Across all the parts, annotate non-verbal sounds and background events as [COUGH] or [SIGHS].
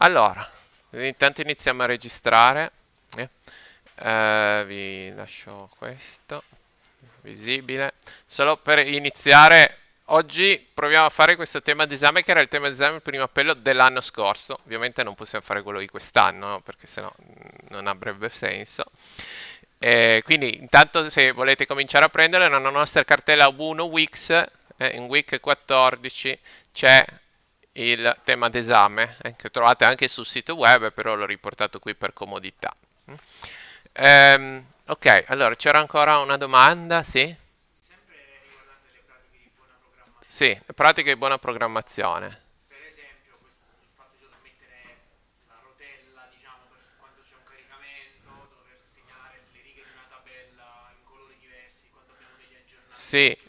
Allora, intanto iniziamo a registrare. Eh. eh? vi lascio questo visibile. Solo per iniziare, oggi proviamo a fare questo tema d'esame che era il tema d'esame del primo appello dell'anno scorso. Ovviamente non possiamo fare quello di quest'anno, perché sennò non avrebbe senso. Eh, quindi intanto se volete cominciare a prendere nella nostra cartella 1 Wix, eh, in Wix 14 c'è il tema d'esame, eh, che trovate anche sul sito web, però l'ho riportato qui per comodità. Ehm, ok, allora c'era ancora una domanda, sì? Sempre riguardante le pratiche di buona programmazione. Sì, pratiche di buona programmazione. Per esempio, il fatto di dover mettere la rotella, diciamo, quando c'è un caricamento, dover segnare le righe di una tabella in colori diversi, quando abbiamo degli Sì.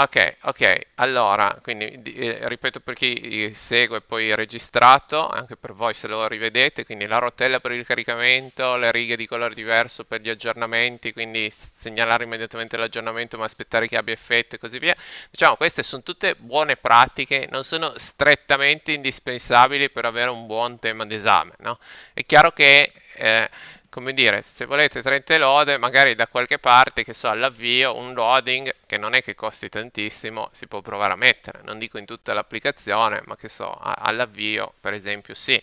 Ok, ok, allora, quindi eh, ripeto per chi eh, segue poi registrato, anche per voi se lo rivedete, quindi la rotella per il caricamento, le righe di colore diverso per gli aggiornamenti, quindi segnalare immediatamente l'aggiornamento ma aspettare che abbia effetto e così via. Diciamo, queste sono tutte buone pratiche, non sono strettamente indispensabili per avere un buon tema d'esame, no? È chiaro che... Eh, come dire, se volete 30 lode, magari da qualche parte, che so, all'avvio, un loading che non è che costi tantissimo, si può provare a mettere. Non dico in tutta l'applicazione, ma che so, all'avvio, per esempio, sì.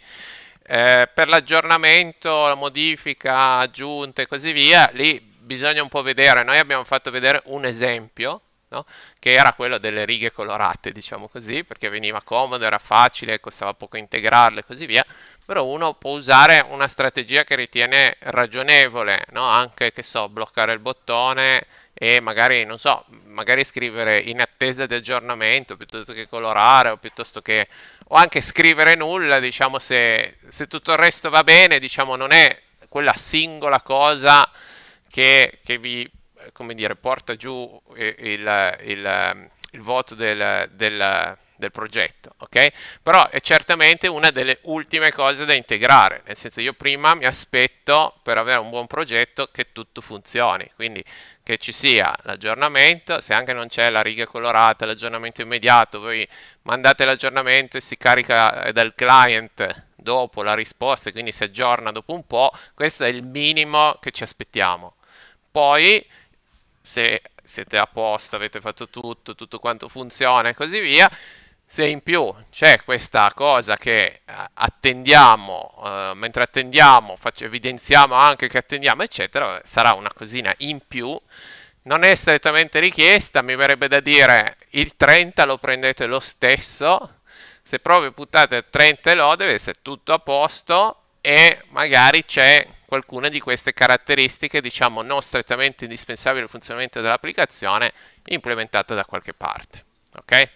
Eh, per l'aggiornamento, la modifica, aggiunte e così via, lì bisogna un po' vedere. Noi abbiamo fatto vedere un esempio No? che era quello delle righe colorate, diciamo così, perché veniva comodo, era facile, costava poco integrarle e così via però uno può usare una strategia che ritiene ragionevole, no? anche che so, bloccare il bottone e magari, non so, magari scrivere in attesa di aggiornamento piuttosto che colorare o piuttosto che o anche scrivere nulla, diciamo se, se tutto il resto va bene, diciamo non è quella singola cosa che, che vi come dire, porta giù eh, il, il, il voto del, del del progetto, ok? Però è certamente una delle ultime cose da integrare, nel senso io prima mi aspetto per avere un buon progetto che tutto funzioni, quindi che ci sia l'aggiornamento, se anche non c'è la riga colorata, l'aggiornamento immediato, voi mandate l'aggiornamento e si carica eh, dal client dopo la risposta, quindi si aggiorna dopo un po', questo è il minimo che ci aspettiamo. Poi se siete a posto, avete fatto tutto, tutto quanto funziona e così via, se in più c'è questa cosa che eh, attendiamo, eh, mentre attendiamo, faccio, evidenziamo anche che attendiamo, eccetera, sarà una cosina in più. Non è strettamente richiesta, mi verrebbe da dire il 30 lo prendete lo stesso, se proprio buttate il 30 e lo deve essere tutto a posto e magari c'è qualcuna di queste caratteristiche, diciamo, non strettamente indispensabili al funzionamento dell'applicazione implementata da qualche parte. Okay?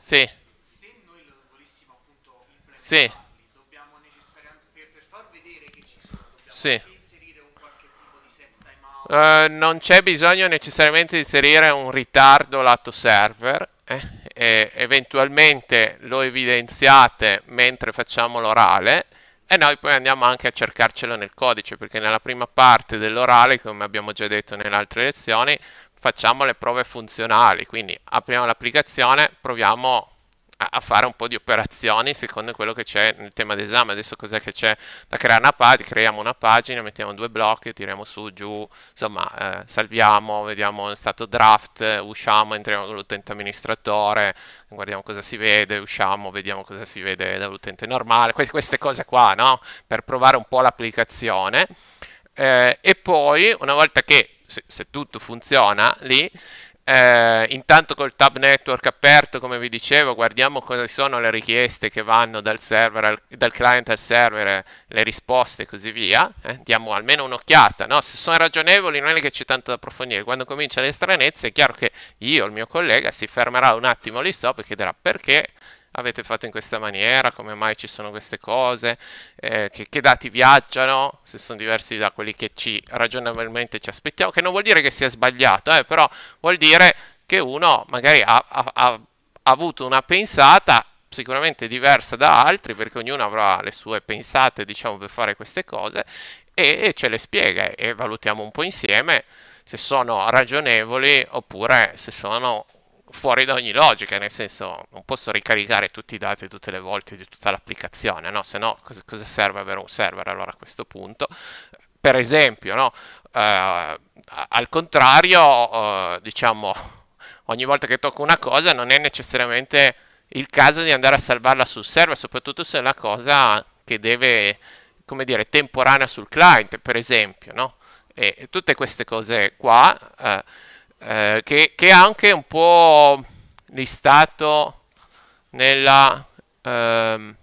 Sì. Se noi lo volessimo appunto implementare, sì. dobbiamo necessariamente per, far vedere che ci sono, dobbiamo sì. inserire un qualche tipo di set timeout. Uh, eh, non c'è bisogno necessariamente di inserire un ritardo lato server. Eh? eventualmente lo evidenziate mentre facciamo l'orale e noi poi andiamo anche a cercarcelo nel codice perché nella prima parte dell'orale come abbiamo già detto nelle altre lezioni facciamo le prove funzionali, quindi apriamo l'applicazione, proviamo a fare un po' di operazioni secondo quello che c'è nel tema d'esame. Adesso cos'è che c'è da creare una pagina? Creiamo una pagina, mettiamo due blocchi, tiriamo su, giù, insomma, eh, salviamo, vediamo il stato draft, usciamo, entriamo dall'utente amministratore, guardiamo cosa si vede, usciamo, vediamo cosa si vede dall'utente normale, que queste cose qua, no? Per provare un po' l'applicazione. Eh, e poi, una volta che se, se tutto funziona lì, eh, intanto col tab network aperto, come vi dicevo, guardiamo quali sono le richieste che vanno dal, server al, dal client al server, le risposte e così via. Eh, diamo almeno un'occhiata, no? se sono ragionevoli non è che c'è tanto da approfondire. Quando comincia le stranezze è chiaro che io, il mio collega, si fermerà un attimo lì sopra e chiederà perché avete fatto in questa maniera, come mai ci sono queste cose, eh, che, che, dati viaggiano, se sono diversi da quelli che ci ragionevolmente ci aspettiamo, che non vuol dire che sia sbagliato, eh, però vuol dire che uno magari ha, ha, ha avuto una pensata sicuramente diversa da altri, perché ognuno avrà le sue pensate, diciamo, per fare queste cose, e, e ce le spiega e valutiamo un po' insieme se sono ragionevoli oppure se sono fuori da ogni logica, nel senso non posso ricaricare tutti i dati tutte le volte di tutta l'applicazione, no? Se no cosa, cosa serve avere un server allora a questo punto? Per esempio, no? eh, al contrario, eh, diciamo, ogni volta che tocco una cosa non è necessariamente il caso di andare a salvarla sul server, soprattutto se è una cosa che deve, come dire, temporanea sul client, per esempio, no? E, e tutte queste cose qua... Eh, eh, che, che è anche un po' listato nella, ehm,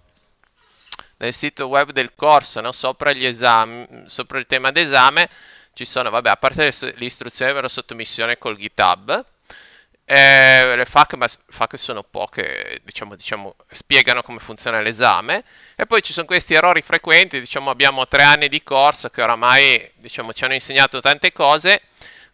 nel sito web del corso, no? sopra, esami, sopra, il tema d'esame ci sono, vabbè, a parte le, istruzioni per la sottomissione col GitHub, eh, le FAQ, ma FAQ sono poche, diciamo, diciamo, spiegano come funziona l'esame. E poi ci sono questi errori frequenti, diciamo, abbiamo tre anni di corso che oramai, diciamo, ci hanno insegnato tante cose,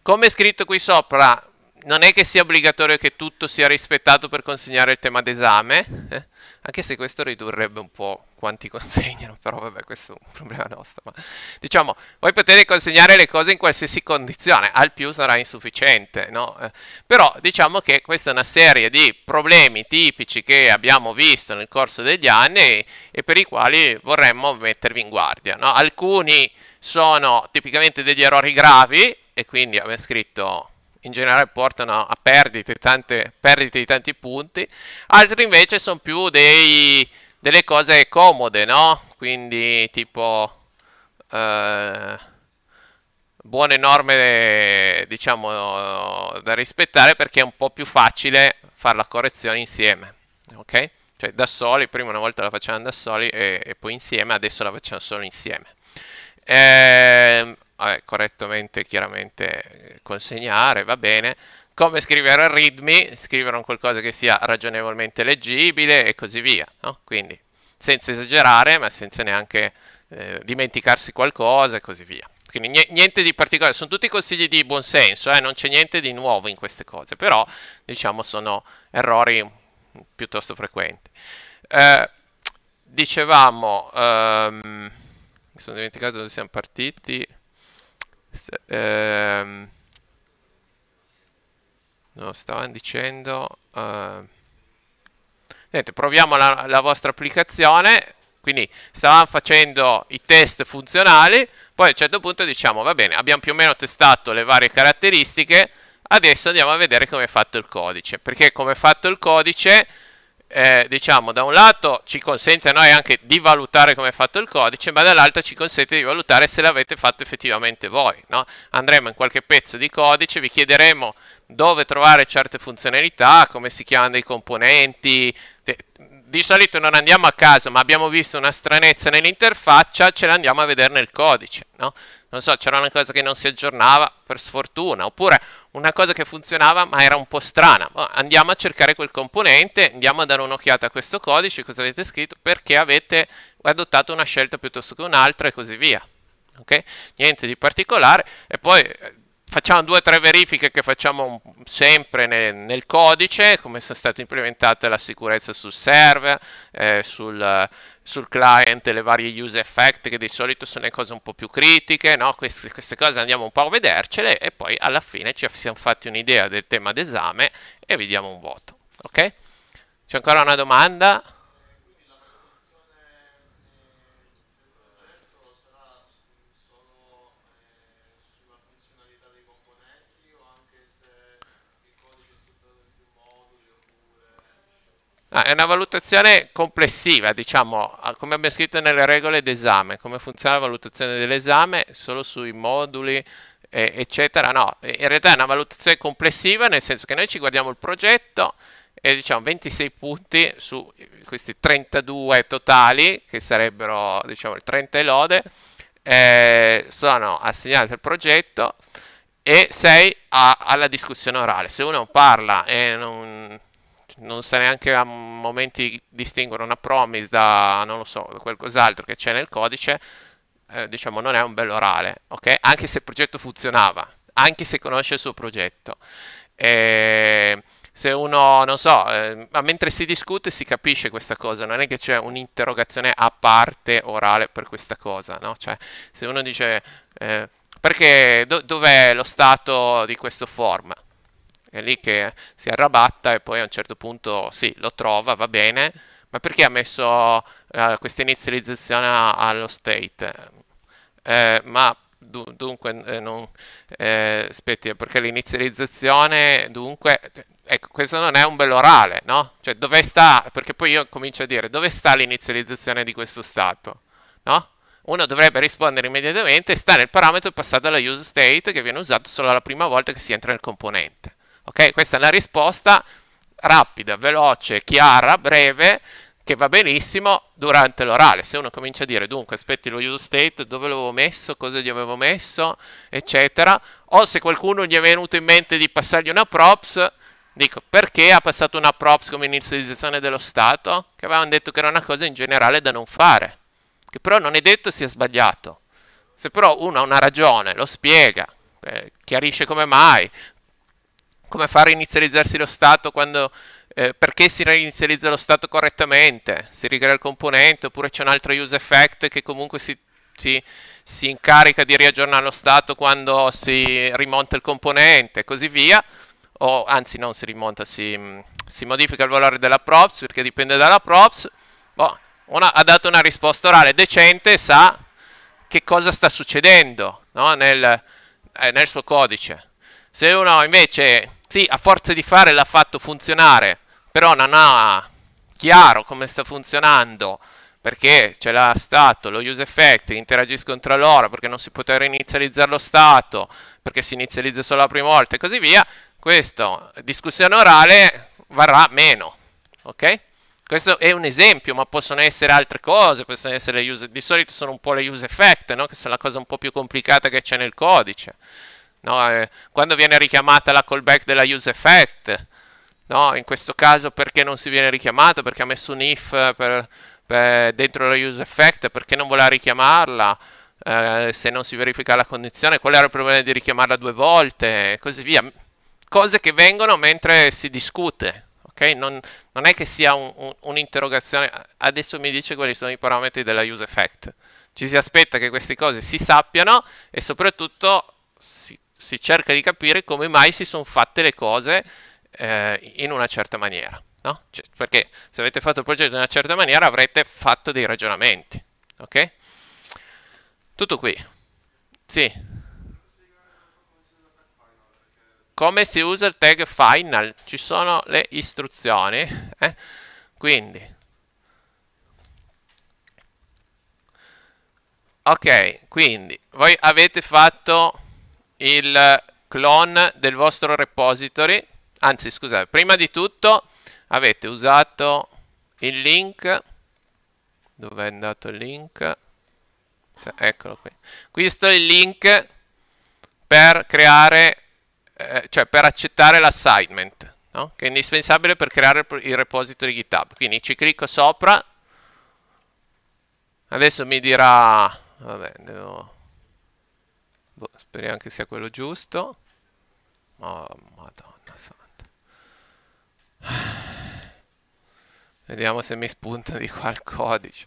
come è scritto qui sopra, non è che sia obbligatorio che tutto sia rispettato per consegnare il tema d'esame, eh? anche se questo ridurrebbe un po' quanti consegnano, però vabbè questo è un problema nostro. Ma... Diciamo, voi potete consegnare le cose in qualsiasi condizione, al più sarà insufficiente, no? Eh, però diciamo che questa è una serie di problemi tipici che abbiamo visto nel corso degli anni e, e per i quali vorremmo mettervi in guardia. No? Alcuni sono tipicamente degli errori gravi, e quindi aveva scritto in generale portano a perdite, tante, perdite di tanti punti, altri invece sono più dei, delle cose comode, no? Quindi tipo eh, buone norme, diciamo, da rispettare perché è un po' più facile fare la correzione insieme, ok? Cioè da soli, prima una volta la facevamo da soli e, e poi insieme, adesso la facciamo solo insieme. Eh, eh, correttamente, chiaramente consegnare, va bene. Come scrivere al readme, scrivere un qualcosa che sia ragionevolmente leggibile e così via. No? Quindi senza esagerare, ma senza neanche eh, dimenticarsi qualcosa e così via. Quindi niente di particolare, sono tutti consigli di buonsenso, eh? non c'è niente di nuovo in queste cose, però diciamo sono errori piuttosto frequenti. Eh, dicevamo, ehm, mi sono dimenticato dove siamo partiti. St ehm, no, stavano dicendo... Uh, niente, proviamo la, la vostra applicazione. Quindi stavamo facendo i test funzionali, poi a un certo punto diciamo, va bene, abbiamo più o meno testato le varie caratteristiche, adesso andiamo a vedere come è fatto il codice. Perché come è fatto il codice eh, diciamo, da un lato ci consente a noi anche di valutare come è fatto il codice, ma dall'altro ci consente di valutare se l'avete fatto effettivamente voi. No? Andremo in qualche pezzo di codice, vi chiederemo dove trovare certe funzionalità, come si chiamano i componenti. Di solito non andiamo a caso, ma abbiamo visto una stranezza nell'interfaccia, ce l'andiamo a vedere nel codice. No? non so, c'era una cosa che non si aggiornava, per sfortuna, oppure una cosa che funzionava ma era un po' strana. Boh, andiamo a cercare quel componente, andiamo a dare un'occhiata a questo codice, cosa avete scritto, perché avete adottato una scelta piuttosto che un'altra e così via. Okay? Niente di particolare. E poi eh, facciamo due o tre verifiche che facciamo sempre nel, nel, codice, come sono state implementate la sicurezza sul server, eh, sul sul client le varie use effect che di solito sono le cose un po' più critiche, no? queste, queste, cose andiamo un po' a vedercele e poi alla fine ci siamo fatti un'idea del tema d'esame e vi diamo un voto. Ok? C'è ancora una domanda? Ah, è una valutazione complessiva, diciamo, ah, come abbiamo scritto nelle regole d'esame, come funziona la valutazione dell'esame solo sui moduli, eh, eccetera. No, in realtà è una valutazione complessiva, nel senso che noi ci guardiamo il progetto e diciamo 26 punti su questi 32 totali, che sarebbero diciamo il 30 lode, eh, sono assegnati al progetto e 6 alla discussione orale. Se uno parla e non non sa neanche a momenti distinguere una promise da, non lo so, qualcos'altro che c'è nel codice, eh, diciamo non è un bel orale, ok? Anche se il progetto funzionava, anche se conosce il suo progetto. E ehm, se uno, non so, eh, ma mentre si discute si capisce questa cosa, non è che c'è un'interrogazione a parte orale per questa cosa, no? Cioè, se uno dice, eh, perché do, dov'è lo stato di questo form? è lì che si arrabatta e poi a un certo punto sì, lo trova, va bene, ma perché ha messo eh, questa inizializzazione allo state? Eh, ma dunque eh, non eh, aspetti, perché l'inizializzazione dunque ecco questo non è un bell'orale no cioè dove sta perché poi io comincio a dire dove sta l'inizializzazione di questo stato no uno dovrebbe rispondere immediatamente sta nel parametro passato alla use state che viene usato solo la prima volta che si entra nel componente Ok, questa è una risposta rapida, veloce, chiara, breve, che va benissimo durante l'orale. Se uno comincia a dire, dunque, aspetti lo use state, dove l'avevo messo, cosa gli avevo messo, eccetera, o se qualcuno gli è venuto in mente di passargli una props, dico, perché ha passato una props come inizializzazione dello Stato? Che avevano detto che era una cosa in generale da non fare, che però non è detto sia sbagliato. Se però uno ha una ragione, lo spiega, eh, chiarisce come mai, come fare a inizializzarsi lo stato quando eh, perché si reinizializza lo stato correttamente, si ricrea il componente oppure c'è un altro use effect che comunque si, si, si, incarica di riaggiornare lo stato quando si rimonta il componente e così via, o anzi non si rimonta, si, si modifica il valore della props perché dipende dalla props, boh, una, ha dato una risposta orale decente e sa che cosa sta succedendo no? nel, eh, nel suo codice. Se uno invece, sì, a forza di fare l'ha fatto funzionare, però non ha chiaro come sta funzionando, perché ce l'ha stato lo use effect, interagiscono tra loro, perché non si poteva reinizializzare lo stato, perché si inizializza solo la prima volta e così via, questa discussione orale varrà meno, ok? Questo è un esempio, ma possono essere altre cose, possono essere le use, di solito sono un po' le use effect, no? che sono la cosa un po' più complicata che c'è nel codice no? eh, quando viene richiamata la callback della useEffect, no? in questo caso perché non si viene richiamata, perché ha messo un if per, per dentro la use effect, perché non voleva richiamarla, eh, se non si verifica la condizione, qual era il problema di richiamarla due volte, e così via. Cose che vengono mentre si discute, Okay? Non, non, è che sia un'interrogazione, un, un adesso mi dice quali sono i parametri della use effect. Ci si aspetta che queste cose si sappiano e soprattutto si si cerca di capire come mai si sono fatte le cose eh, in una certa maniera. No? Cioè, perché se avete fatto il progetto in una certa maniera avrete fatto dei ragionamenti. Ok? Tutto qui. Sì. Come si usa il tag final? Ci sono le istruzioni. Eh? Quindi. Ok, quindi voi avete fatto il clone del vostro repository, anzi scusate, prima di tutto avete usato il link, dove è andato il link? Eccolo qui. Questo è il link per creare, eh, cioè per accettare l'assignment, no? che è indispensabile per creare il repository GitHub. Quindi ci clicco sopra, adesso mi dirà, vabbè, devo Boh, speriamo che sia quello giusto. Oh, madonna santa. [SIGHS] Vediamo se mi spunta di qua il codice.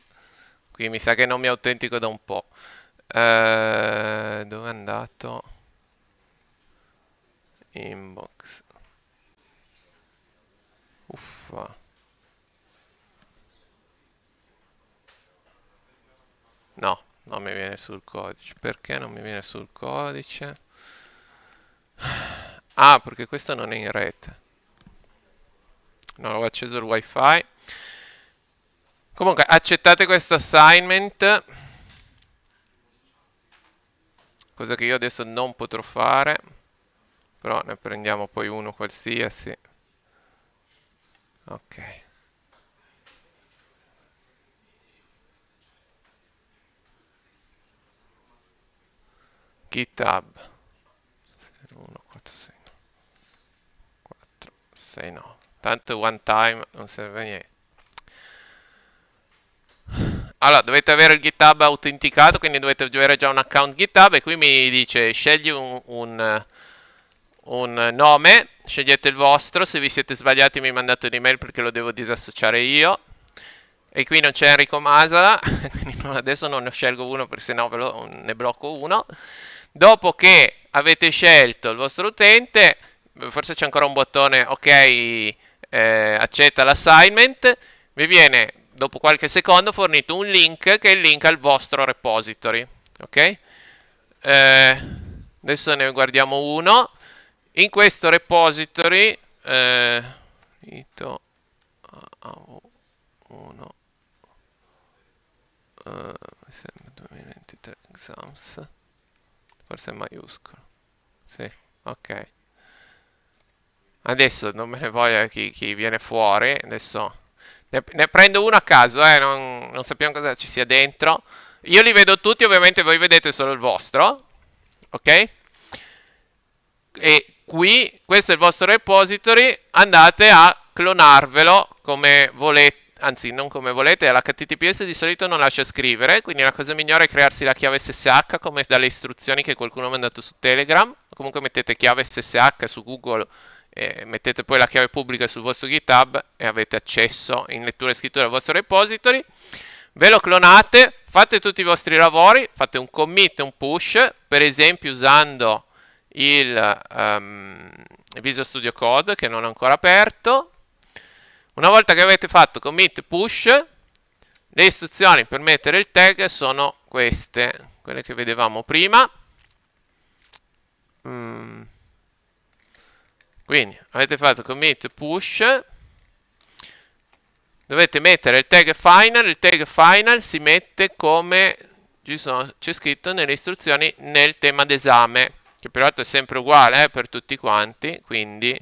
Qui mi sa che non mi autentico da un po'. Eh, dove è andato? Inbox. Uffa. No non mi viene sul codice perché non mi viene sul codice ah perché questo non è in rete non ho acceso il wifi comunque accettate questo assignment cosa che io adesso non potrò fare però ne prendiamo poi uno qualsiasi ok GitHub 6, no. Tanto one time non serve niente. Allora, dovete avere il GitHub autenticato, quindi dovete avere già un account GitHub e qui mi dice scegli un, un, un nome, scegliete il vostro, se vi siete sbagliati mi mandate un'email perché lo devo disassociare io. E qui non c'è Enrico Masala, [LAUGHS] quindi adesso non ne scelgo uno perché sennò no ne blocco uno dopo che avete scelto il vostro utente, forse c'è ancora un bottone ok, eh, accetta l'assignment, vi viene dopo qualche secondo fornito un link che è il link al vostro repository, ok? Eh, adesso ne guardiamo uno. In questo repository, eh, ito, uno, uh, eh, 2023 exams forse maiuscolo. Sì, ok. Adesso non me ne voglia chi, chi viene fuori. Adesso ne, ne, prendo uno a caso, eh. Non, non sappiamo cosa ci sia dentro. Io li vedo tutti, ovviamente voi vedete solo il vostro. Ok? E qui, questo è il vostro repository. Andate a clonarvelo come volete anzi non come volete, l'HTTPS di solito non lascia scrivere, quindi la cosa migliore è crearsi la chiave SSH come dalle istruzioni che qualcuno ha mandato su Telegram, comunque mettete chiave SSH su Google e mettete poi la chiave pubblica sul vostro GitHub e avete accesso in lettura e scrittura al vostro repository. Ve lo clonate, fate tutti i vostri lavori, fate un commit, un push, per esempio usando il um, Visual Studio Code che non ho ancora aperto, una volta che avete fatto commit push, le istruzioni per mettere il tag sono queste, quelle che vedevamo prima. Mm. Quindi avete fatto commit push, dovete mettere il tag final, il tag final si mette come c'è scritto nelle istruzioni nel tema d'esame, che peraltro è sempre uguale eh, per tutti quanti, quindi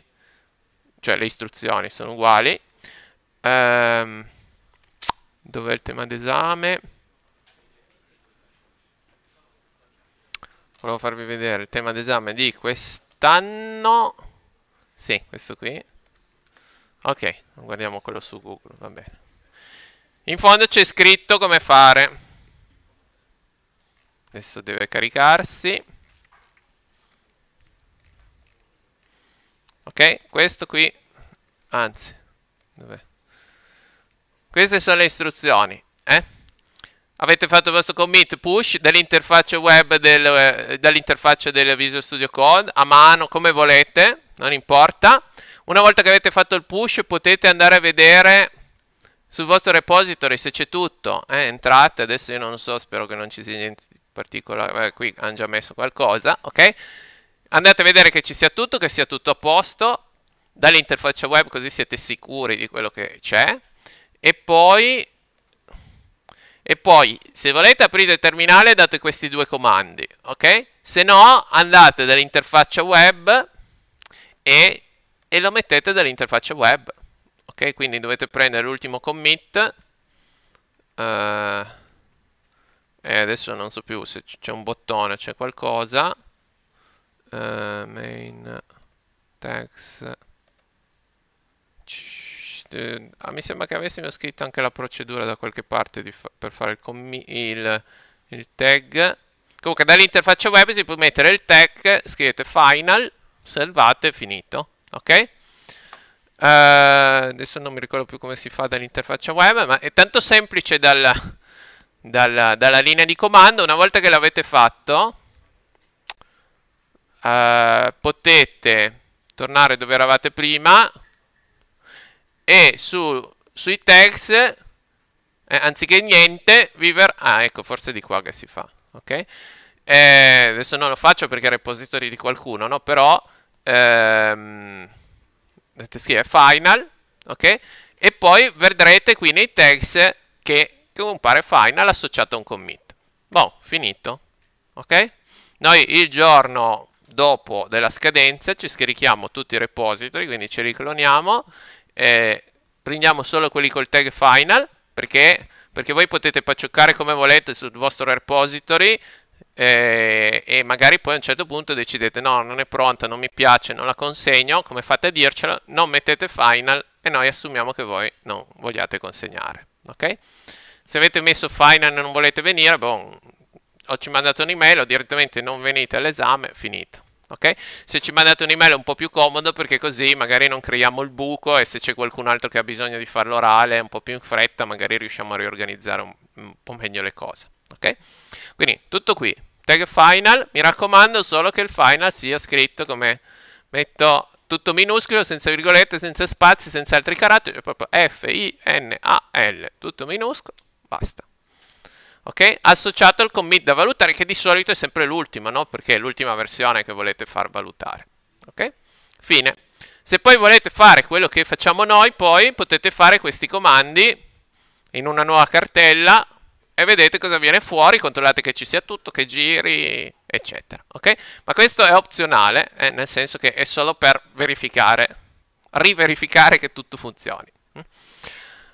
cioè le istruzioni sono uguali. Ehm, dov'è il tema d'esame? Volevo farvi vedere il tema d'esame di quest'anno. Sì, questo qui. Ok, guardiamo quello su Google, va bene. In fondo c'è scritto come fare. Adesso deve caricarsi. Ok, questo qui, anzi, dov'è? Queste sono le istruzioni. Eh? Avete fatto il vostro commit push dall'interfaccia web, del, eh, dall'interfaccia del Visual Studio Code, a mano, come volete, non importa. Una volta che avete fatto il push potete andare a vedere sul vostro repository se c'è tutto. Eh? entrate, adesso io non so, spero che non ci sia niente di particolare. Eh, qui hanno già messo qualcosa, ok? Andate a vedere che ci sia tutto, che sia tutto a posto dall'interfaccia web così siete sicuri di quello che c'è. E poi, e poi, se volete aprire il terminale date questi due comandi, ok? Se no andate dall'interfaccia web e, e lo mettete dall'interfaccia web, ok? Quindi dovete prendere l'ultimo commit. Uh, e adesso non so più se c'è un bottone, c'è qualcosa. Uh, main text eh, mi sembra che avessimo scritto anche la procedura da qualche parte fa per fare il, il, il, tag. Comunque dall'interfaccia web si può mettere il tag, scrivete final, salvate, finito. Ok? Uh, adesso non mi ricordo più come si fa dall'interfaccia web, ma è tanto semplice dalla, dalla, dalla linea di comando. Una volta che l'avete fatto, uh, potete tornare dove eravate prima e su, sui tags, eh, anziché niente, vi verrà... Ah, ecco, forse di qua che si fa, ok? Eh, adesso non lo faccio perché è repository di qualcuno, no? Però... Ehm, scrive final, ok? E poi vedrete qui nei tags che compare final associato a un commit. Boh, finito, ok? Noi il giorno dopo della scadenza ci scarichiamo tutti i repository, quindi ce li cloniamo eh, prendiamo solo quelli col tag final, perché, perché voi potete pacioccare come volete sul vostro repository eh, e magari poi a un certo punto decidete no, non è pronta, non mi piace, non la consegno, come fate a dircelo, non mettete final e noi assumiamo che voi non vogliate consegnare, ok? Se avete messo final e non volete venire, boh, o ci mandato un'email o direttamente non venite all'esame, finito. Okay? Se ci mandate un'email è un po' più comodo perché così magari non creiamo il buco e se c'è qualcun altro che ha bisogno di farlo orale un po' più in fretta magari riusciamo a riorganizzare un, un po' meglio le cose. Okay? Quindi tutto qui, tag final, mi raccomando solo che il final sia scritto come metto tutto minuscolo, senza virgolette, senza spazi, senza altri caratteri, proprio F-I-N-A-L, tutto minuscolo, basta ok? Associato al commit da valutare che di solito è sempre l'ultima, no? Perché è l'ultima versione che volete far valutare, ok? Fine. Se poi volete fare quello che facciamo noi, poi potete fare questi comandi in una nuova cartella e vedete cosa viene fuori, controllate che ci sia tutto, che giri, eccetera, ok? Ma questo è opzionale, eh, nel senso che è solo per verificare, riverificare che tutto funzioni. Mm?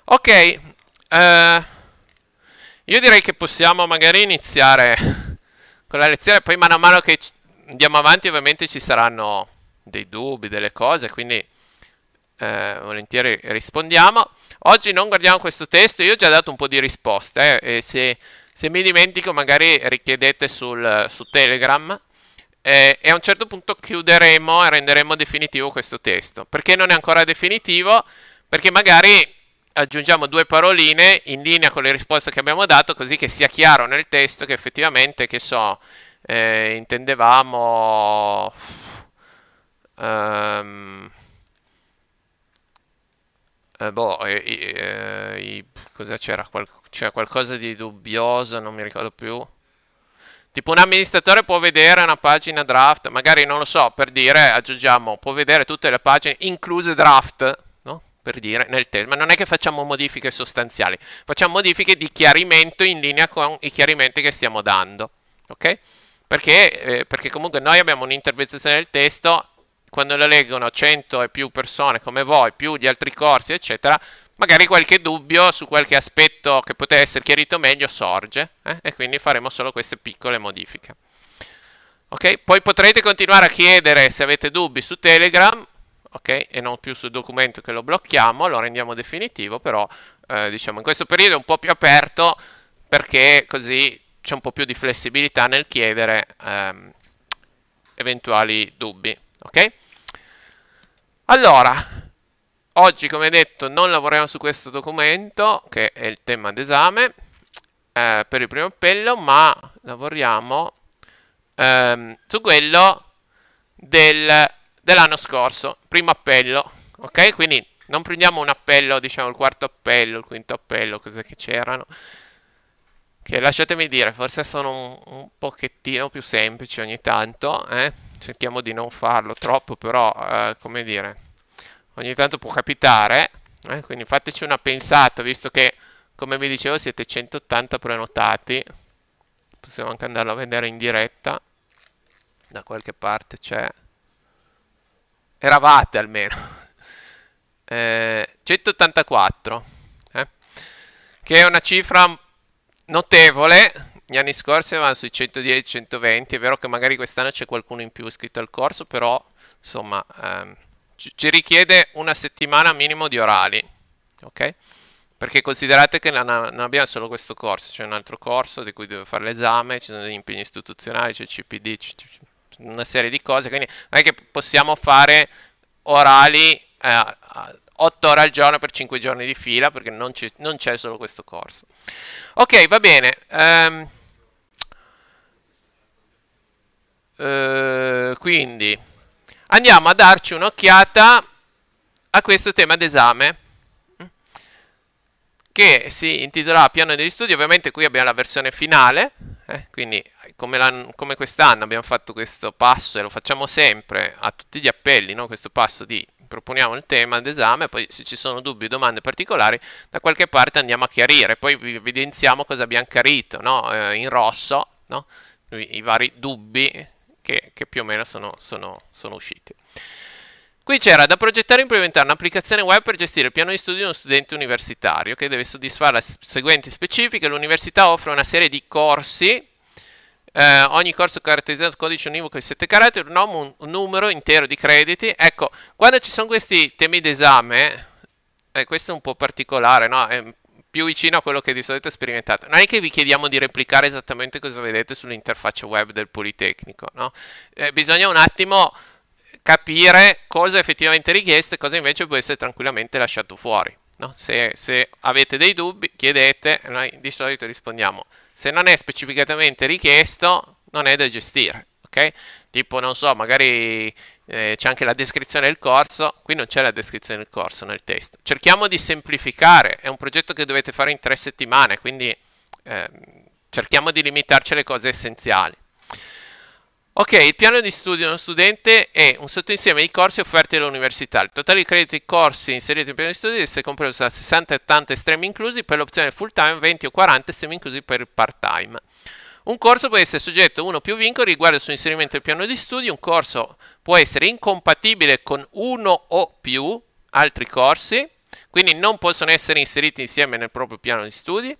Ok, eh, io direi che possiamo magari iniziare con la lezione, poi mano a mano che andiamo avanti ovviamente ci saranno dei dubbi, delle cose, quindi eh, volentieri rispondiamo. Oggi non guardiamo questo testo, io ho già dato un po' di risposte eh, e se, se, mi dimentico magari richiedete sul, su Telegram eh, e a un certo punto chiuderemo e renderemo definitivo questo testo. Perché non è ancora definitivo? Perché magari aggiungiamo due paroline in linea con le risposte che abbiamo dato, così che sia chiaro nel testo che effettivamente, che so, eh, intendevamo... Um, eh, boh, eh, cosa c'era? Qual c'era qualcosa di dubbioso, non mi ricordo più. Tipo un amministratore può vedere una pagina draft, magari non lo so, per dire, aggiungiamo, può vedere tutte le pagine, incluse draft, per dire, nel testo, ma non è che facciamo modifiche sostanziali, facciamo modifiche di chiarimento in linea con i chiarimenti che stiamo dando, ok? Perché, eh, perché comunque noi abbiamo un'interpretazione del testo, quando lo leggono 100 e più persone come voi, più gli altri corsi, eccetera, magari qualche dubbio su qualche aspetto che poteva essere chiarito meglio sorge, eh? e quindi faremo solo queste piccole modifiche. Ok, poi potrete continuare a chiedere se avete dubbi su Telegram ok? E non più sul documento che lo blocchiamo, lo rendiamo definitivo, però eh, diciamo in questo periodo è un po' più aperto perché così c'è un po' più di flessibilità nel chiedere ehm, eventuali dubbi, ok? Allora, oggi come detto non lavoriamo su questo documento che è il tema d'esame eh, per il primo appello, ma lavoriamo ehm, su quello del dell'anno scorso, primo appello, ok? Quindi non prendiamo un appello, diciamo il quarto appello, il quinto appello, cose che c'erano. Che lasciatemi dire, forse sono un, un pochettino più semplici ogni tanto, eh? cerchiamo di non farlo troppo, però, eh, come dire, ogni tanto può capitare, eh? quindi fateci una pensata, visto che, come vi dicevo, siete 180 prenotati, possiamo anche andarlo a vedere in diretta, da qualche parte c'è... Eravate almeno. Eh, 184, eh? che è una cifra notevole. Gli anni scorsi avevano sui 110-120, è vero che magari quest'anno c'è qualcuno in più iscritto al corso, però insomma ehm, ci, ci richiede una settimana minimo di orali, ok? Perché considerate che non, non abbiamo solo questo corso, c'è un altro corso di cui devo fare l'esame, ci sono degli impegni istituzionali, c'è il CPD, c'è una serie di cose, quindi non è che possiamo fare orali eh, 8 ore al giorno per 5 giorni di fila perché non, c'è solo questo corso. Ok, va bene. Um, uh, quindi andiamo a darci un'occhiata a questo tema d'esame mm, che si intitolerà Piano degli studi, ovviamente qui abbiamo la versione finale eh? Quindi come, come quest'anno abbiamo fatto questo passo e lo facciamo sempre a tutti gli appelli, no? questo passo di proponiamo il tema d'esame, poi se ci sono dubbi o domande particolari da qualche parte andiamo a chiarire, poi vi evidenziamo cosa abbiamo chiarito no? eh, in rosso, no? I, i vari dubbi che, che, più o meno sono, sono, sono usciti. Qui c'era da progettare e implementare un'applicazione web per gestire il piano di studio di uno studente universitario che deve soddisfare le seguenti specifiche. L'università offre una serie di corsi, eh, ogni corso caratterizzato da codice univoco di 7 caratteri, un, un numero intero di crediti. Ecco, quando ci sono questi temi d'esame, eh, questo è un po' particolare, no? È più vicino a quello che di solito sperimentate. Non è che vi chiediamo di replicare esattamente cosa vedete sull'interfaccia web del Politecnico, no? Eh, bisogna un attimo capire cosa è effettivamente richiesto e cosa invece può essere tranquillamente lasciato fuori. No? Se, se, avete dei dubbi, chiedete, noi di solito rispondiamo. Se non è specificatamente richiesto, non è da gestire. Okay? Tipo, non so, magari eh, c'è anche la descrizione del corso. Qui non c'è la descrizione del corso nel testo. Cerchiamo di semplificare. È un progetto che dovete fare in tre settimane, quindi eh, cerchiamo di limitarci alle cose essenziali. Ok, il piano di studio di uno studente è un sottoinsieme di corsi offerti dall'università. Il totale di crediti corsi inseriti in piano di studio è compreso da 60 e 80 estremi inclusi per l'opzione full time, 20 o 40 estremi inclusi per il part time. Un corso può essere soggetto a uno o più vincoli riguardo al suo inserimento nel piano di studio. Un corso può essere incompatibile con uno o più altri corsi, quindi non possono essere inseriti insieme nel proprio piano di studi.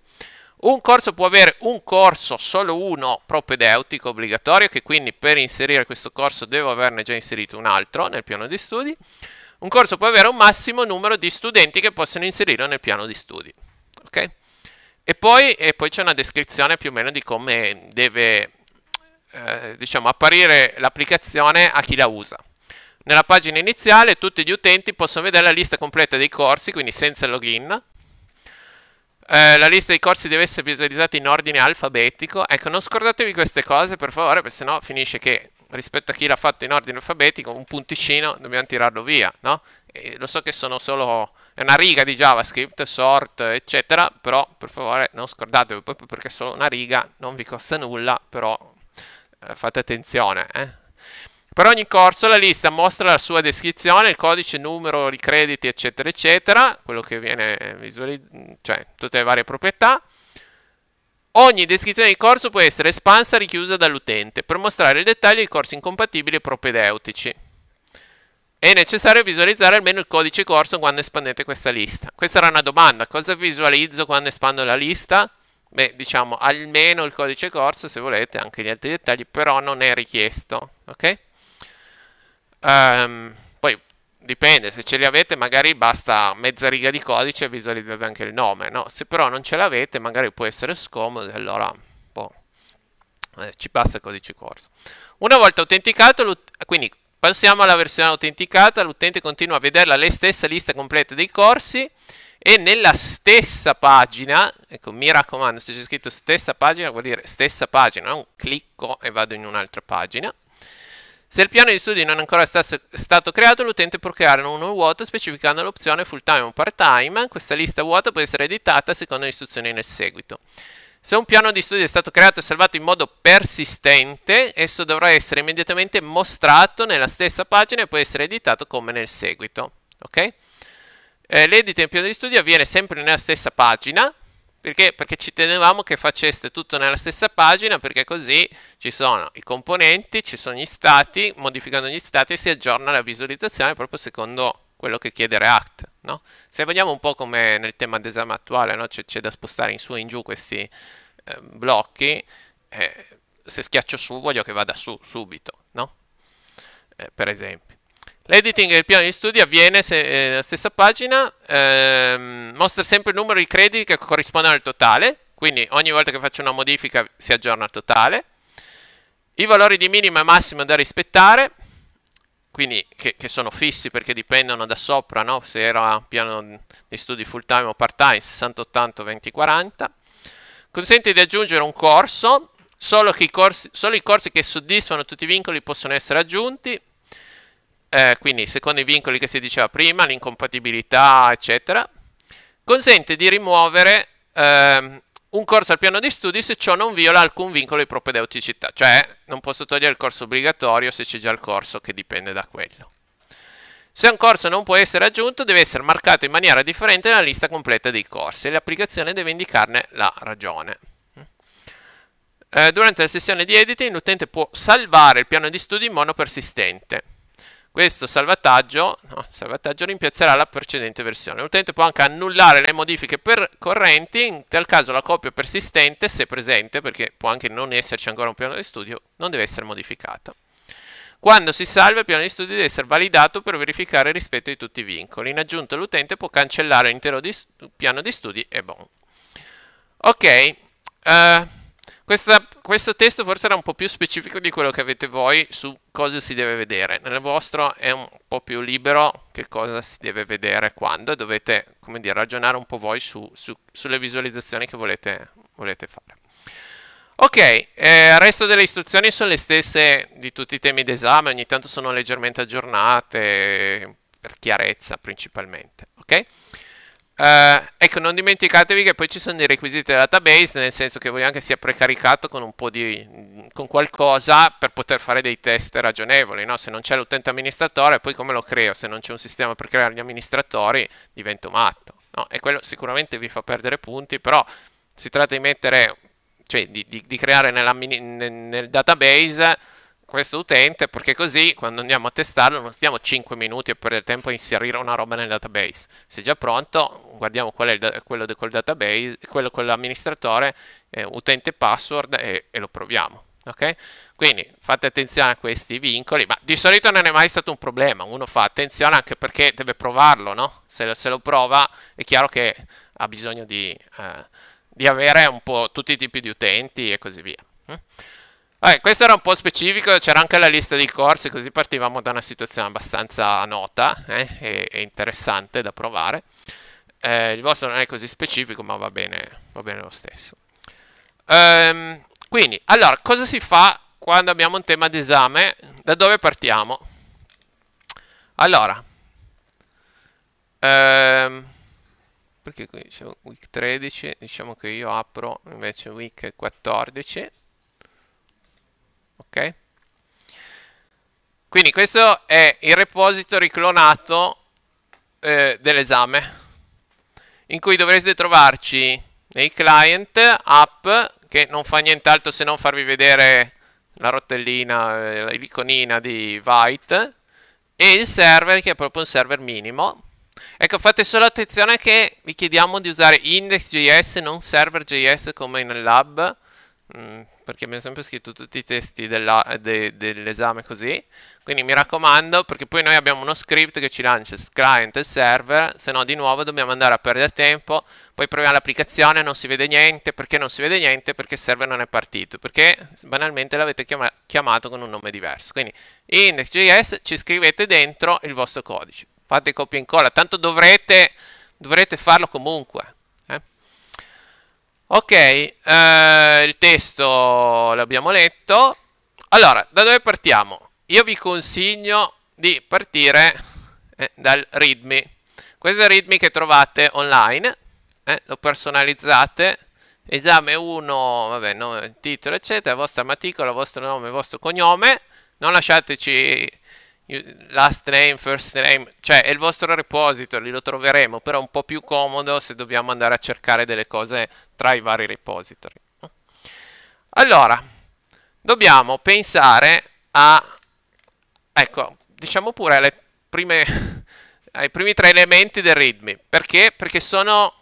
Un corso può avere un corso, solo uno, propedeutico obbligatorio, che quindi per inserire questo corso devo averne già inserito un altro nel piano di studi. Un corso può avere un massimo numero di studenti che possono inserirlo nel piano di studi. Okay? E poi, poi c'è una descrizione più o meno di come deve eh, diciamo, apparire l'applicazione a chi la usa. Nella pagina iniziale tutti gli utenti possono vedere la lista completa dei corsi, quindi senza login, eh, la lista dei corsi deve essere visualizzata in ordine alfabetico. Ecco, non scordatevi queste cose per favore, perché sennò finisce che rispetto a chi l'ha fatto in ordine alfabetico, un punticino dobbiamo tirarlo via, no? E lo so che sono solo una riga di JavaScript, sort, eccetera, però per favore non scordatevi, proprio perché solo una riga non vi costa nulla, però eh, fate attenzione, eh? Per ogni corso la lista mostra la sua descrizione, il codice, numero di crediti, eccetera, eccetera, quello che viene eh, visualizzato, cioè tutte le varie proprietà. Ogni descrizione di corso può essere espansa o richiusa dall'utente per mostrare il dettaglio di corsi incompatibili e propedeutici. È necessario visualizzare almeno il codice corso quando espandete questa lista. Questa era una domanda, cosa visualizzo quando espando la lista? Beh, diciamo almeno il codice corso, se volete, anche gli altri dettagli, però non è richiesto, ok? Um, poi dipende, se ce li avete magari basta mezza riga di codice e visualizzate anche il nome, no? Se però non ce l'avete magari può essere scomodo e allora boh, eh, ci passa il codice corso. Una volta autenticato, quindi passiamo alla versione autenticata, l'utente continua a vederla la stessa lista completa dei corsi e nella stessa pagina, ecco mi raccomando se c'è scritto stessa pagina vuol dire stessa pagina, un clicco e vado in un'altra pagina se il piano di studio non è ancora stato creato, l'utente può creare uno vuoto specificando l'opzione full time o part time. Questa lista vuota può essere editata secondo le istruzioni nel seguito. Se un piano di studio è stato creato e salvato in modo persistente, esso dovrà essere immediatamente mostrato nella stessa pagina e può essere editato come nel seguito. Okay? Eh, l'edit in piano di studio avviene sempre nella stessa pagina, perché? Perché ci tenevamo che faceste tutto nella stessa pagina, perché così ci sono i componenti, ci sono gli stati, modificando gli stati si aggiorna la visualizzazione proprio secondo quello che chiede React. No? Se vogliamo un po' come nel tema d'esame attuale, no? c'è, c'è, da spostare in su e in giù questi eh, blocchi, eh, se schiaccio su voglio che vada su subito, no? eh, per esempio. L'editing del piano di studio avviene se, eh, nella stessa pagina, ehm, mostra sempre il numero di crediti che corrispondono al totale, quindi ogni volta che faccio una modifica si aggiorna il totale, i valori di minima e massima da rispettare, quindi che, che sono fissi perché dipendono da sopra, no? se era piano di studi full time o part time, 60, 80, 20, 40, consente di aggiungere un corso, solo, i corsi, solo i corsi che soddisfano tutti i vincoli possono essere aggiunti, eh, quindi secondo i vincoli che si diceva prima, l'incompatibilità, eccetera, consente di rimuovere eh, un corso al piano di studi se ciò non viola alcun vincolo di propedeuticità, cioè non posso togliere il corso obbligatorio se c'è già il corso che dipende da quello. Se un corso non può essere aggiunto, deve essere marcato in maniera differente nella lista completa dei corsi e l'applicazione deve indicarne la ragione. Eh, durante la sessione di editing l'utente può salvare il piano di studi in mono persistente. Questo salvataggio, no, salvataggio rimpiazzerà la precedente versione. L'utente può anche annullare le modifiche correnti, in tal caso la copia persistente, se presente, perché può anche non esserci ancora un piano di studio, non deve essere modificata. Quando si salva il piano di studio deve essere validato per verificare il rispetto di tutti i vincoli. In aggiunta l'utente può cancellare l'intero piano di studi e bon. Ok, uh, questa, questo testo forse era un po' più specifico di quello che avete voi su cosa si deve vedere. Nel vostro è un po' più libero che cosa si deve vedere quando e dovete come dire, ragionare un po' voi su, su, sulle visualizzazioni che volete, volete fare. Ok, eh, il resto delle istruzioni sono le stesse di tutti i temi d'esame, ogni tanto sono leggermente aggiornate per chiarezza principalmente. Ok? Uh, ecco, non dimenticatevi che poi ci sono dei requisiti del database, nel senso che vogliamo anche sia precaricato con un po' di con qualcosa per poter fare dei test ragionevoli, no? Se non c'è l'utente amministratore, poi come lo creo? Se non c'è un sistema per creare gli amministratori, divento matto, no? E quello sicuramente vi fa perdere punti, però si tratta di mettere cioè di, di, di creare nel database questo utente perché così quando andiamo a testarlo non stiamo 5 minuti a perdere tempo a inserire una roba nel database. Se è già pronto, guardiamo qual è da quello del database, quello con l'amministratore, eh, utente password e, e lo proviamo. Okay? Quindi fate attenzione a questi vincoli, ma di solito non è mai stato un problema, uno fa attenzione anche perché deve provarlo, no? se, lo, se, lo prova è chiaro che ha bisogno di, eh, di, avere un po' tutti i tipi di utenti e così via. Mm? Vabbè, questo era un po' specifico, c'era anche la lista dei corsi, così partivamo da una situazione abbastanza nota eh, e, e, interessante da provare. Eh, il vostro non è così specifico, ma va bene, va bene lo stesso. Ehm, quindi, allora, cosa si fa quando abbiamo un tema d'esame? Da dove partiamo? Allora, ehm, perché qui c'è week 13, diciamo che io apro invece week 14 ok? Quindi questo è il repository clonato eh, dell'esame, in cui dovreste trovarci nei client app che non fa nient'altro se non farvi vedere la rotellina, eh, l'iconina di White e il server che è proprio un server minimo. Ecco, fate solo attenzione che vi chiediamo di usare index.js non server.js come nel lab mh, mm, perché abbiamo sempre scritto tutti i testi della, de, dell'esame così. Quindi mi raccomando, perché poi noi abbiamo uno script che ci lancia client e server, se no di nuovo dobbiamo andare a perdere tempo, poi proviamo l'applicazione, non si vede niente, perché non si vede niente? Perché il server non è partito, perché banalmente l'avete chiamato con un nome diverso. Quindi in index.js ci scrivete dentro il vostro codice, fate copia e incolla, tanto dovrete, dovrete farlo comunque. Ok, eh, il testo l'abbiamo letto. Allora, da dove partiamo? Io vi consiglio di partire eh, dal readme. Questo è il readme che trovate online, eh, lo personalizzate, esame 1, vabbè, nome, titolo, eccetera, vostra matricola, vostro nome, vostro cognome. Non lasciateci last name, first name, cioè è il vostro repository, lo troveremo, però è un po' più comodo se dobbiamo andare a cercare delle cose tra i vari repository. Allora, dobbiamo pensare a, ecco, diciamo pure prime, [LAUGHS] ai primi tre elementi del README, perché? Perché sono,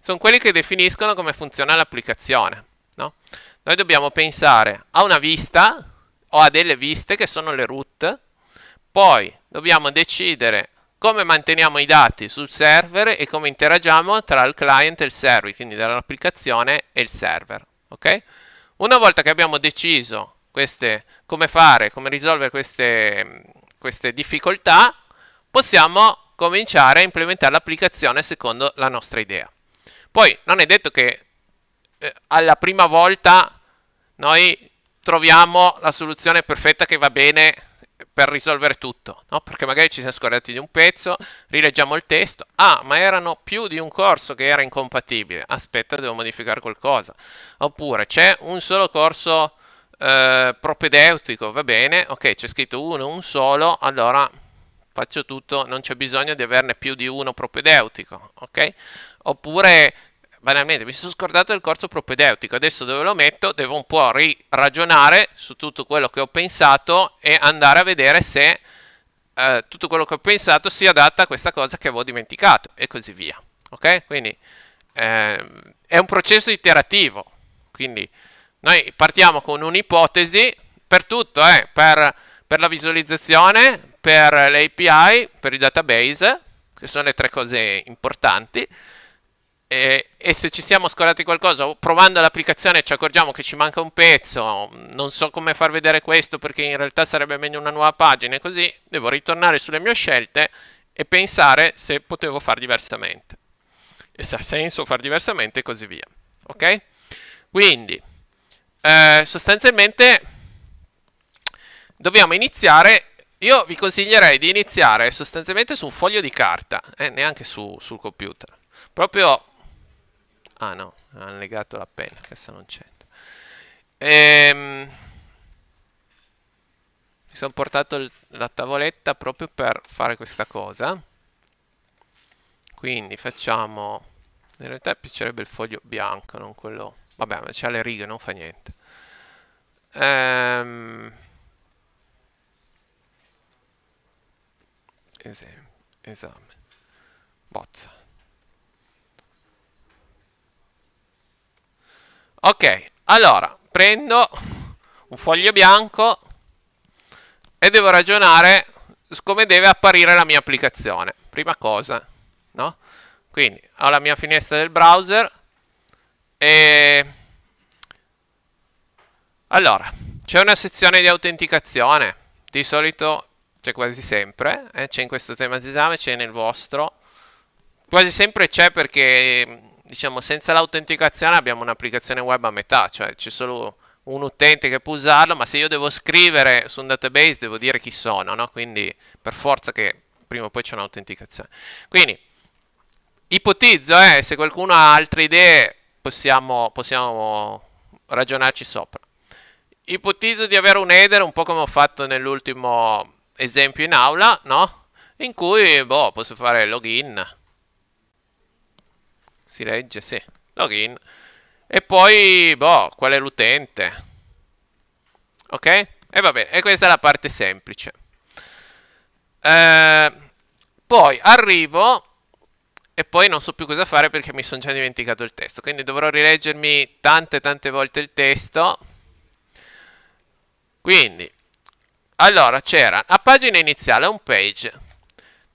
sono quelli che definiscono come funziona l'applicazione, no? Noi dobbiamo pensare a una vista o a delle viste che sono le root poi dobbiamo decidere come manteniamo i dati sul server e come interagiamo tra il client e il server, quindi dall'applicazione e il server. Okay? Una volta che abbiamo deciso queste, come fare, come risolvere queste, queste difficoltà, possiamo cominciare a implementare l'applicazione secondo la nostra idea. Poi non è detto che eh, alla prima volta noi troviamo la soluzione perfetta che va bene per risolvere tutto, no? Perché magari ci siamo scordati di un pezzo, rileggiamo il testo, ah, ma erano più di un corso che era incompatibile, aspetta, devo modificare qualcosa. Oppure c'è un solo corso eh, propedeutico, va bene, ok, c'è scritto uno, un solo, allora faccio tutto, non c'è bisogno di averne più di uno propedeutico, ok? Oppure banalmente mi sono scordato del corso propedeutico, adesso dove lo metto devo un po' ragionare su tutto quello che ho pensato e andare a vedere se eh, tutto quello che ho pensato si adatta a questa cosa che avevo dimenticato e così via. Ok? Quindi ehm, è un processo iterativo, quindi noi partiamo con un'ipotesi per tutto, eh, per, per la visualizzazione, per le API, per il database, che sono le tre cose importanti. E, e, se ci siamo scordati qualcosa, provando l'applicazione ci accorgiamo che ci manca un pezzo, non so come far vedere questo perché in realtà sarebbe meglio una nuova pagina e così devo ritornare sulle mie scelte e pensare se potevo far diversamente. E se ha senso far diversamente e così via. Ok? Quindi, eh, sostanzialmente dobbiamo iniziare io vi consiglierei di iniziare sostanzialmente su un foglio di carta, eh, neanche su, sul computer. Proprio ah no hanno legato la penna questa non c'entra ehm, mi sono portato il, la tavoletta proprio per fare questa cosa quindi facciamo in realtà piacerebbe il foglio bianco non quello vabbè ma c'ha le righe non fa niente ehm, esame, esame. bozza Ok, allora, prendo un foglio bianco e devo ragionare su come deve apparire la mia applicazione. Prima cosa, no? Quindi, ho la mia finestra del browser e... Allora, c'è una sezione di autenticazione, di solito c'è quasi sempre, eh? c'è in questo tema di esame, c'è nel vostro. Quasi sempre c'è perché diciamo, senza l'autenticazione abbiamo un'applicazione web a metà, cioè c'è solo un utente che può usarlo, ma se io devo scrivere su un database devo dire chi sono, no? quindi per forza che prima o poi c'è un'autenticazione. Quindi ipotizzo, eh, se qualcuno ha altre idee possiamo, possiamo ragionarci sopra. Ipotizzo di avere un header un po' come ho fatto nell'ultimo esempio in aula, no? in cui boh, posso fare login, si legge? Sì. Login. E poi, boh, qual è l'utente? Ok? E va bene, e questa è la parte semplice. Eh, poi arrivo e poi non so più cosa fare perché mi sono già dimenticato il testo. Quindi dovrò rileggermi tante tante volte il testo. Quindi, allora c'era a pagina iniziale, home page.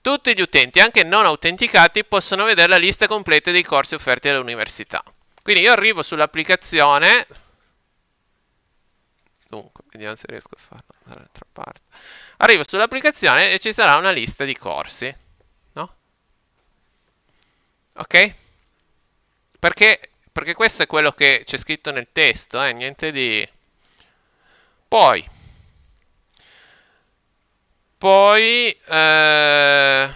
Tutti gli utenti, anche non autenticati, possono vedere la lista completa dei corsi offerti dall'università. Quindi io arrivo sull'applicazione... Dunque, vediamo se riesco a farlo dall'altra parte. Arrivo sull'applicazione e ci sarà una lista di corsi. No? Ok? Perché, perché questo è quello che c'è scritto nel testo, eh? Niente di... Poi poi eh,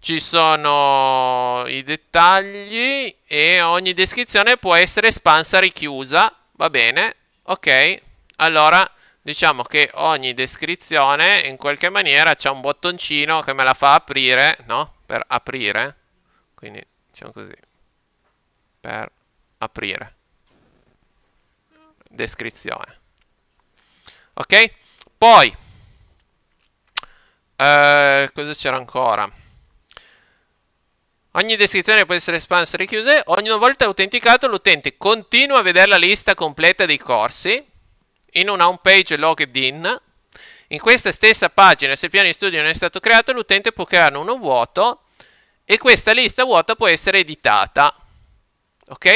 ci sono i dettagli e ogni descrizione può essere espansa, richiusa. Va bene, ok. Allora diciamo che ogni descrizione in qualche maniera c'è un bottoncino che me la fa aprire, no? Per aprire. Quindi diciamo così. Per aprire. Descrizione. Ok? Poi eh, cosa c'era ancora? Ogni descrizione può essere espansa o richiusa. Ogni volta autenticato l'utente continua a vedere la lista completa dei corsi in una home page logged in. In questa stessa pagina, se il piano di studio non è stato creato, l'utente può creare uno vuoto e questa lista vuota può essere editata. Ok?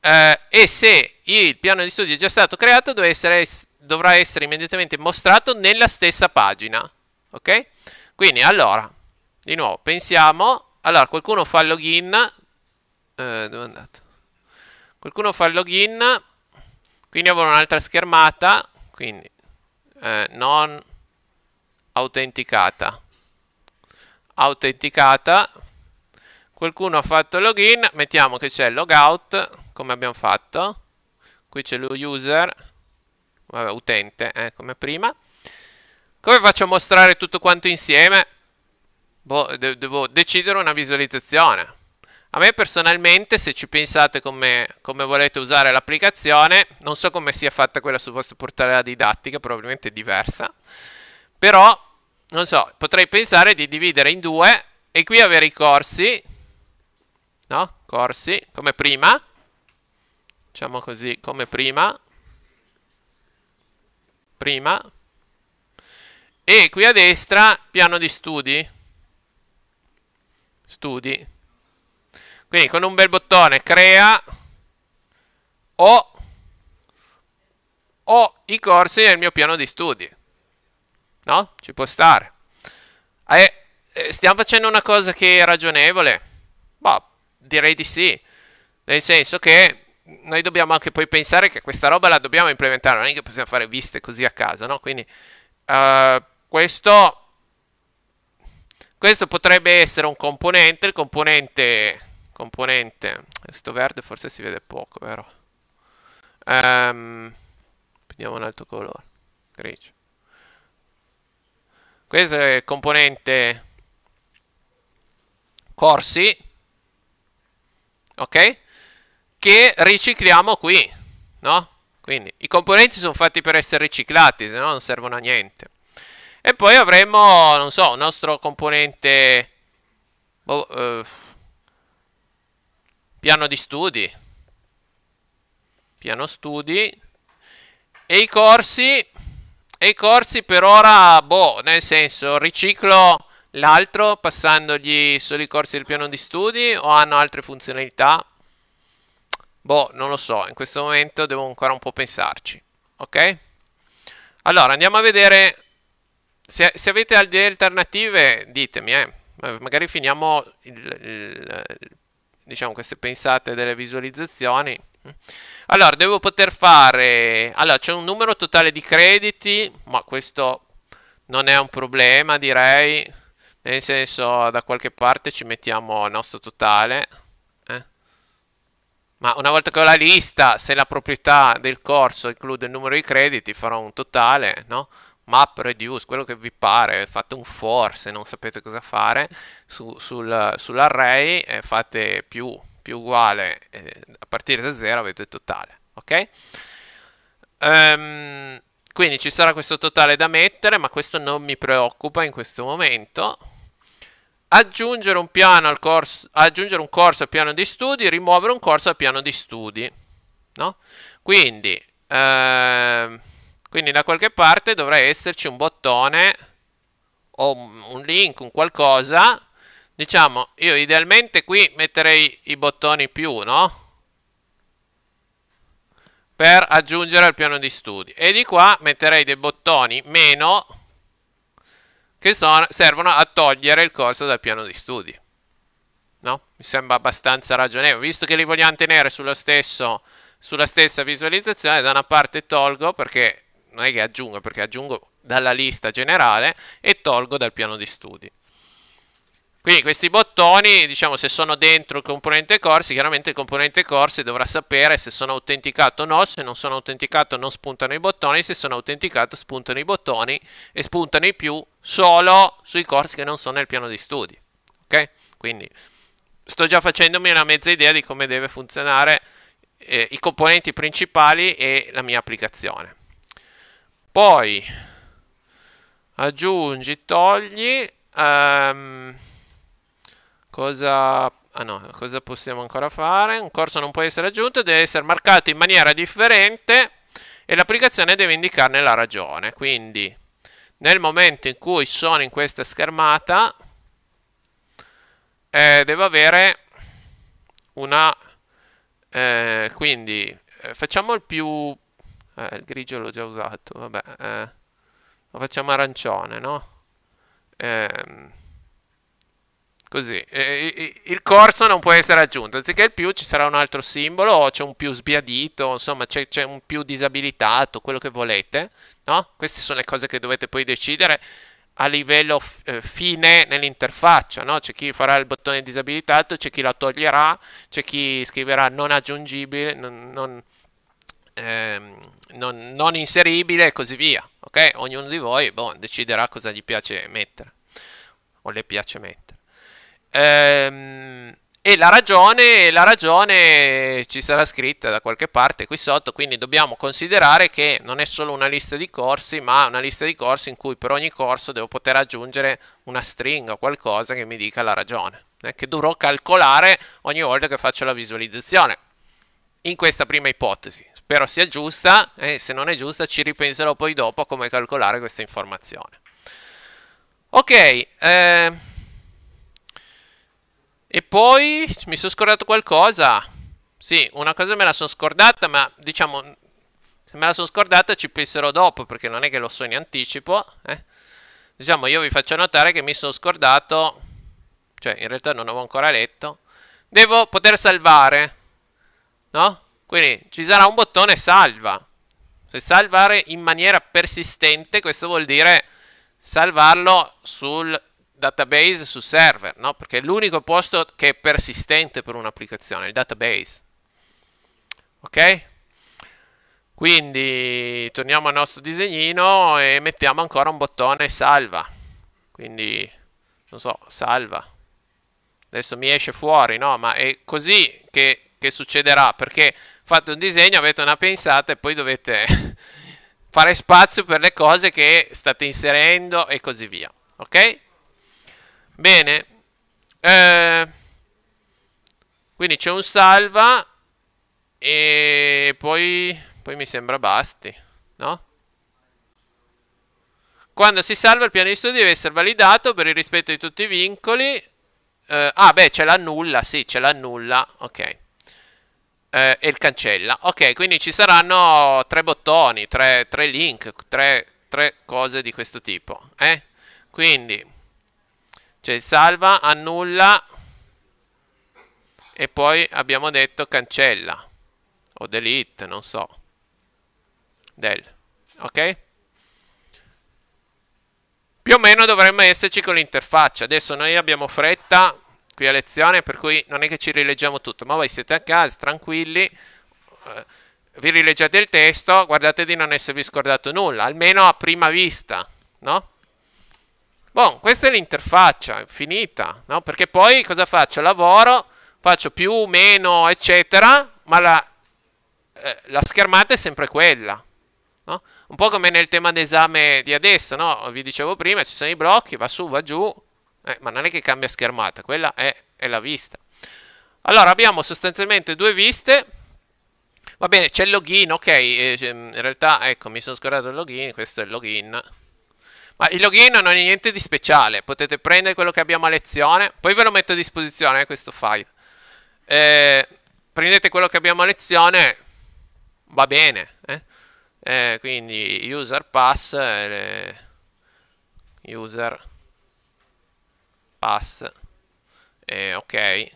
Eh, e se il piano di studio è già stato creato, deve essere dovrà essere immediatamente mostrato nella stessa pagina. Ok? Quindi allora, di nuovo, pensiamo. Allora, qualcuno fa il login. Eh, dove è andato? Qualcuno fa il login. Quindi avrò un'altra schermata. Quindi eh, non autenticata. Autenticata. Qualcuno ha fatto login. Mettiamo che c'è il logout come abbiamo fatto. Qui c'è lo user vabbè, utente, eh, come prima. Come faccio a mostrare tutto quanto insieme? Boh, de devo decidere una visualizzazione. A me personalmente, se ci pensate come, come volete usare l'applicazione, non so come sia fatta quella sul vostro portale della didattica, probabilmente è diversa, però, non so, potrei pensare di dividere in due e qui avere i corsi, no? Corsi, come prima, diciamo così, come prima, prima, e qui a destra piano di studi, studi, quindi con un bel bottone crea o, o i corsi nel mio piano di studi, no? Ci può stare. Eh, eh stiamo facendo una cosa che è ragionevole? Boh, direi di sì, nel senso che noi dobbiamo anche poi pensare che questa roba la dobbiamo implementare, non è che possiamo fare viste così a caso, no? Quindi uh, questo, questo potrebbe essere un componente, il componente, componente, questo verde forse si vede poco, vero? Um, ehm, prendiamo un altro colore, grigio. Questo è il componente corsi, ok? che ricicliamo qui, no? Quindi i componenti sono fatti per essere riciclati, se no non servono a niente. E poi avremo, non so, il nostro componente boh, eh, piano di studi, piano studi e i corsi e i corsi per ora, boh, nel senso, riciclo l'altro passandogli solo i corsi del piano di studi o hanno altre funzionalità? Boh, non lo so, in questo momento devo ancora un po' pensarci, ok? Allora, andiamo a vedere, se, se avete idee alternative ditemi, eh. eh magari finiamo, il, il, il, diciamo, queste pensate delle visualizzazioni. Allora, devo poter fare... Allora, c'è un numero totale di crediti, ma questo non è un problema, direi. Nel senso, da qualche parte ci mettiamo il nostro totale ma una volta che ho la lista, se la proprietà del corso include il numero di crediti, farò un totale, no? map, reduce, quello che vi pare, fate un for se non sapete cosa fare su, sul, sull'array e eh, fate più, più uguale, eh, a partire da zero avete il totale, ok? Um, quindi ci sarà questo totale da mettere, ma questo non mi preoccupa in questo momento, Aggiungere un, corso, aggiungere un, corso, al piano di studi, rimuovere un corso al piano di studi. No? Quindi, eh, quindi da qualche parte dovrà esserci un bottone o un link, un qualcosa. Diciamo, io idealmente qui metterei i bottoni più, no? Per aggiungere al piano di studi. E di qua metterei dei bottoni meno che sono, servono a togliere il corso dal piano di studi. No? Mi sembra abbastanza ragionevole, visto che li vogliamo tenere stesso, sulla stessa visualizzazione, da una parte tolgo perché non è che aggiungo, perché aggiungo dalla lista generale e tolgo dal piano di studi. Quindi questi bottoni, diciamo, se sono dentro il componente corsi, chiaramente il componente corsi dovrà sapere se sono autenticato o no, se non sono autenticato non spuntano i bottoni, se sono autenticato spuntano i bottoni e spuntano i più solo sui corsi che non sono nel piano di studi. Ok? Quindi sto già facendomi una mezza idea di come deve funzionare eh, i componenti principali e la mia applicazione. Poi aggiungi, togli... Um, Cosa... Ah no, cosa possiamo ancora fare? Un corso non può essere aggiunto, deve essere marcato in maniera differente e l'applicazione deve indicarne la ragione. Quindi nel momento in cui sono in questa schermata eh, devo avere una... Eh, quindi eh, facciamo il più... Eh, il grigio l'ho già usato, vabbè. Eh, lo facciamo arancione, no? Eh, Così, e, e, il corso non può essere aggiunto, anziché il più ci sarà un altro simbolo, o c'è un più sbiadito, insomma c'è, c'è un più disabilitato, quello che volete, no? Queste sono le cose che dovete poi decidere a livello f- eh, fine nell'interfaccia, no? C'è chi farà il bottone disabilitato, c'è chi la toglierà, c'è chi scriverà non aggiungibile, non, non, ehm, non, non inseribile e così via, ok? Ognuno di voi, boh, deciderà cosa gli piace mettere, o le piace mettere. Ehm, e la ragione, la ragione ci sarà scritta da qualche parte qui sotto, quindi dobbiamo considerare che non è solo una lista di corsi, ma una lista di corsi in cui per ogni corso devo poter aggiungere una stringa o qualcosa che mi dica la ragione, eh, che dovrò calcolare ogni volta che faccio la visualizzazione. In questa prima ipotesi, spero sia giusta e se non è giusta ci ripenserò poi dopo a come calcolare questa informazione. Ok, eh, e poi mi sono scordato qualcosa. Sì, una cosa me la sono scordata, ma diciamo, se me la sono scordata ci penserò dopo, perché non è che lo so in anticipo. Eh. Diciamo, io vi faccio notare che mi sono scordato, cioè in realtà non avevo ancora letto. Devo poter salvare, no? Quindi ci sarà un bottone salva. Se salvare in maniera persistente, questo vuol dire salvarlo sul database su server, no? Perché è l'unico posto che è persistente per un'applicazione, il database. Ok? Quindi torniamo al nostro disegnino e mettiamo ancora un bottone salva. Quindi, non so, salva. Adesso mi esce fuori, no? Ma è così che, che succederà, perché fate un disegno, avete una pensata e poi dovete [LAUGHS] fare spazio per le cose che state inserendo e così via. Ok? Bene. Eh, quindi c'è un salva. E poi, poi mi sembra basti. No? Quando si salva il piano di studio deve essere validato per il rispetto di tutti i vincoli. Eh, ah, beh, ce l'annulla. Sì, ce l'annulla. Ok. Eh, e il cancella. Ok, quindi ci saranno tre bottoni, tre, tre link, tre, tre, cose di questo tipo. Eh? Quindi cioè salva, annulla e poi abbiamo detto cancella o delete, non so. Del. Ok? Più o meno dovremmo esserci con l'interfaccia. Adesso noi abbiamo fretta qui a lezione, per cui non è che ci rileggiamo tutto, ma voi siete a casa, tranquilli eh, vi rileggiate il testo, guardate di non esservi scordato nulla, almeno a prima vista, no? Bon, questa è l'interfaccia, è finita, no? Perché poi cosa faccio? Lavoro, faccio più, meno, eccetera, ma la, eh, la schermata è sempre quella, no? Un po' come nel tema d'esame di adesso, no? Vi dicevo prima, ci sono i blocchi, va su, va giù, eh, ma non è che cambia schermata, quella è, è la vista. Allora, abbiamo sostanzialmente due viste, va bene, c'è il login, ok, eh, ehm, in realtà, ecco, mi sono scordato il login, questo è il login, ma il login non è niente di speciale, potete prendere quello che abbiamo a lezione, poi ve lo metto a disposizione eh, questo file. Eh, prendete quello che abbiamo a lezione, va bene. Eh? eh quindi user pass, eh, user pass, ok,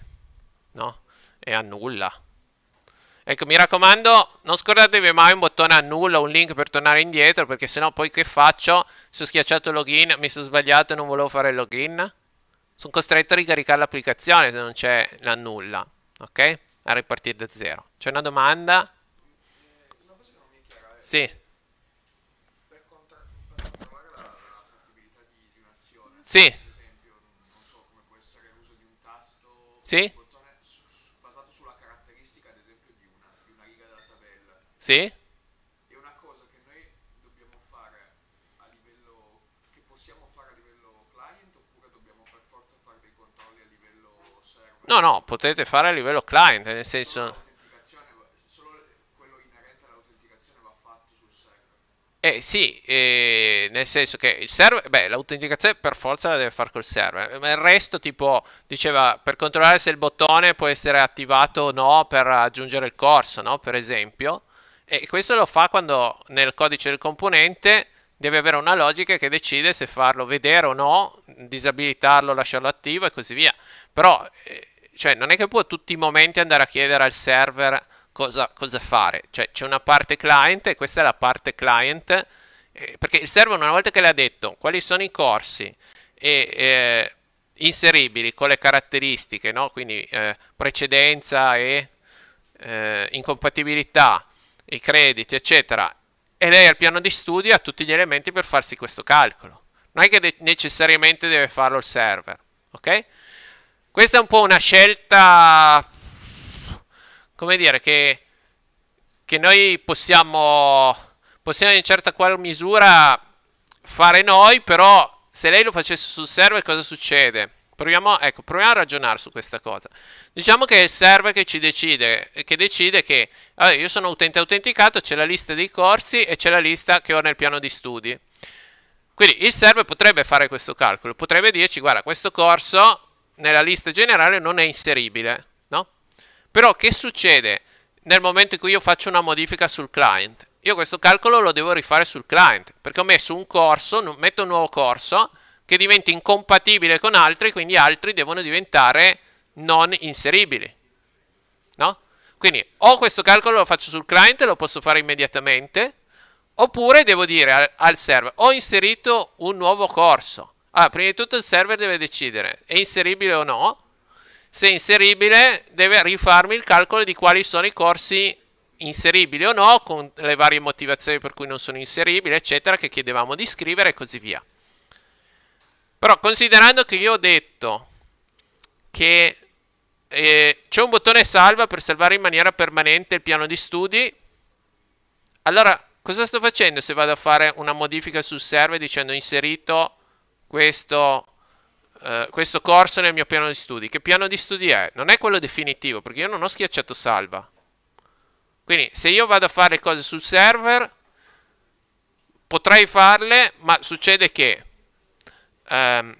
no? E annulla. Ecco, mi raccomando, non scordatevi mai un bottone annulla, un link per tornare indietro, perché sennò poi che faccio? se ho schiacciato login, mi sono sbagliato e non volevo fare login? Sono costretto a ricaricare l'applicazione se non c'è la nulla, ok? A ripartire da zero. C'è una domanda? Sì. Sì. Sì. basato sulla caratteristica, ad esempio, di una, di una riga della tabella. Sì. No, no, potete fare a livello client, nel senso... Eh sì, eh, nel senso che il server, beh, l'autenticazione per forza la deve fare col server, ma il resto tipo diceva per controllare se il bottone può essere attivato o no per aggiungere il corso, no? Per esempio, e questo lo fa quando nel codice del componente deve avere una logica che decide se farlo vedere o no, disabilitarlo, lasciarlo attivo e così via. Però eh, cioè, non è che può tutti i momenti andare a chiedere al server cosa, cosa fare. Cioè, c'è una parte client e questa è la parte client. Eh, perché il server, una volta che le ha detto quali sono i corsi e, eh, inseribili con le caratteristiche, no? quindi eh, precedenza e eh, incompatibilità, i crediti, eccetera, e lei al piano di studio ha tutti gli elementi per farsi questo calcolo. Non è che de- necessariamente deve farlo il server, ok? Questa è un po' una scelta, come dire, che, che noi possiamo, possiamo in certa qual misura fare noi, però se lei lo facesse sul server cosa succede? Proviamo, ecco, proviamo, a ragionare su questa cosa. Diciamo che è il server che ci decide, che decide che allora, io sono utente autenticato, c'è la lista dei corsi e c'è la lista che ho nel piano di studi. Quindi il server potrebbe fare questo calcolo, potrebbe dirci guarda questo corso nella lista generale non è inseribile, no? Però che succede nel momento in cui io faccio una modifica sul client? Io questo calcolo lo devo rifare sul client, perché ho messo un corso, metto un nuovo corso, che diventa incompatibile con altri, quindi altri devono diventare non inseribili, no? Quindi o questo calcolo lo faccio sul client, e lo posso fare immediatamente, oppure devo dire al server, ho inserito un nuovo corso, allora, ah, prima di tutto il server deve decidere è inseribile o no. Se è inseribile, deve rifarmi il calcolo di quali sono i corsi inseribili o no, con le varie motivazioni per cui non sono inseribili, eccetera, che chiedevamo di scrivere e così via. Però considerando che io ho detto che eh, c'è un bottone salva per salvare in maniera permanente il piano di studi, allora cosa sto facendo se vado a fare una modifica sul server dicendo inserito questo, eh, questo corso nel mio piano di studi. Che piano di studi è? Non è quello definitivo, perché io non ho schiacciato salva. Quindi se io vado a fare cose sul server, potrei farle, ma succede che ehm,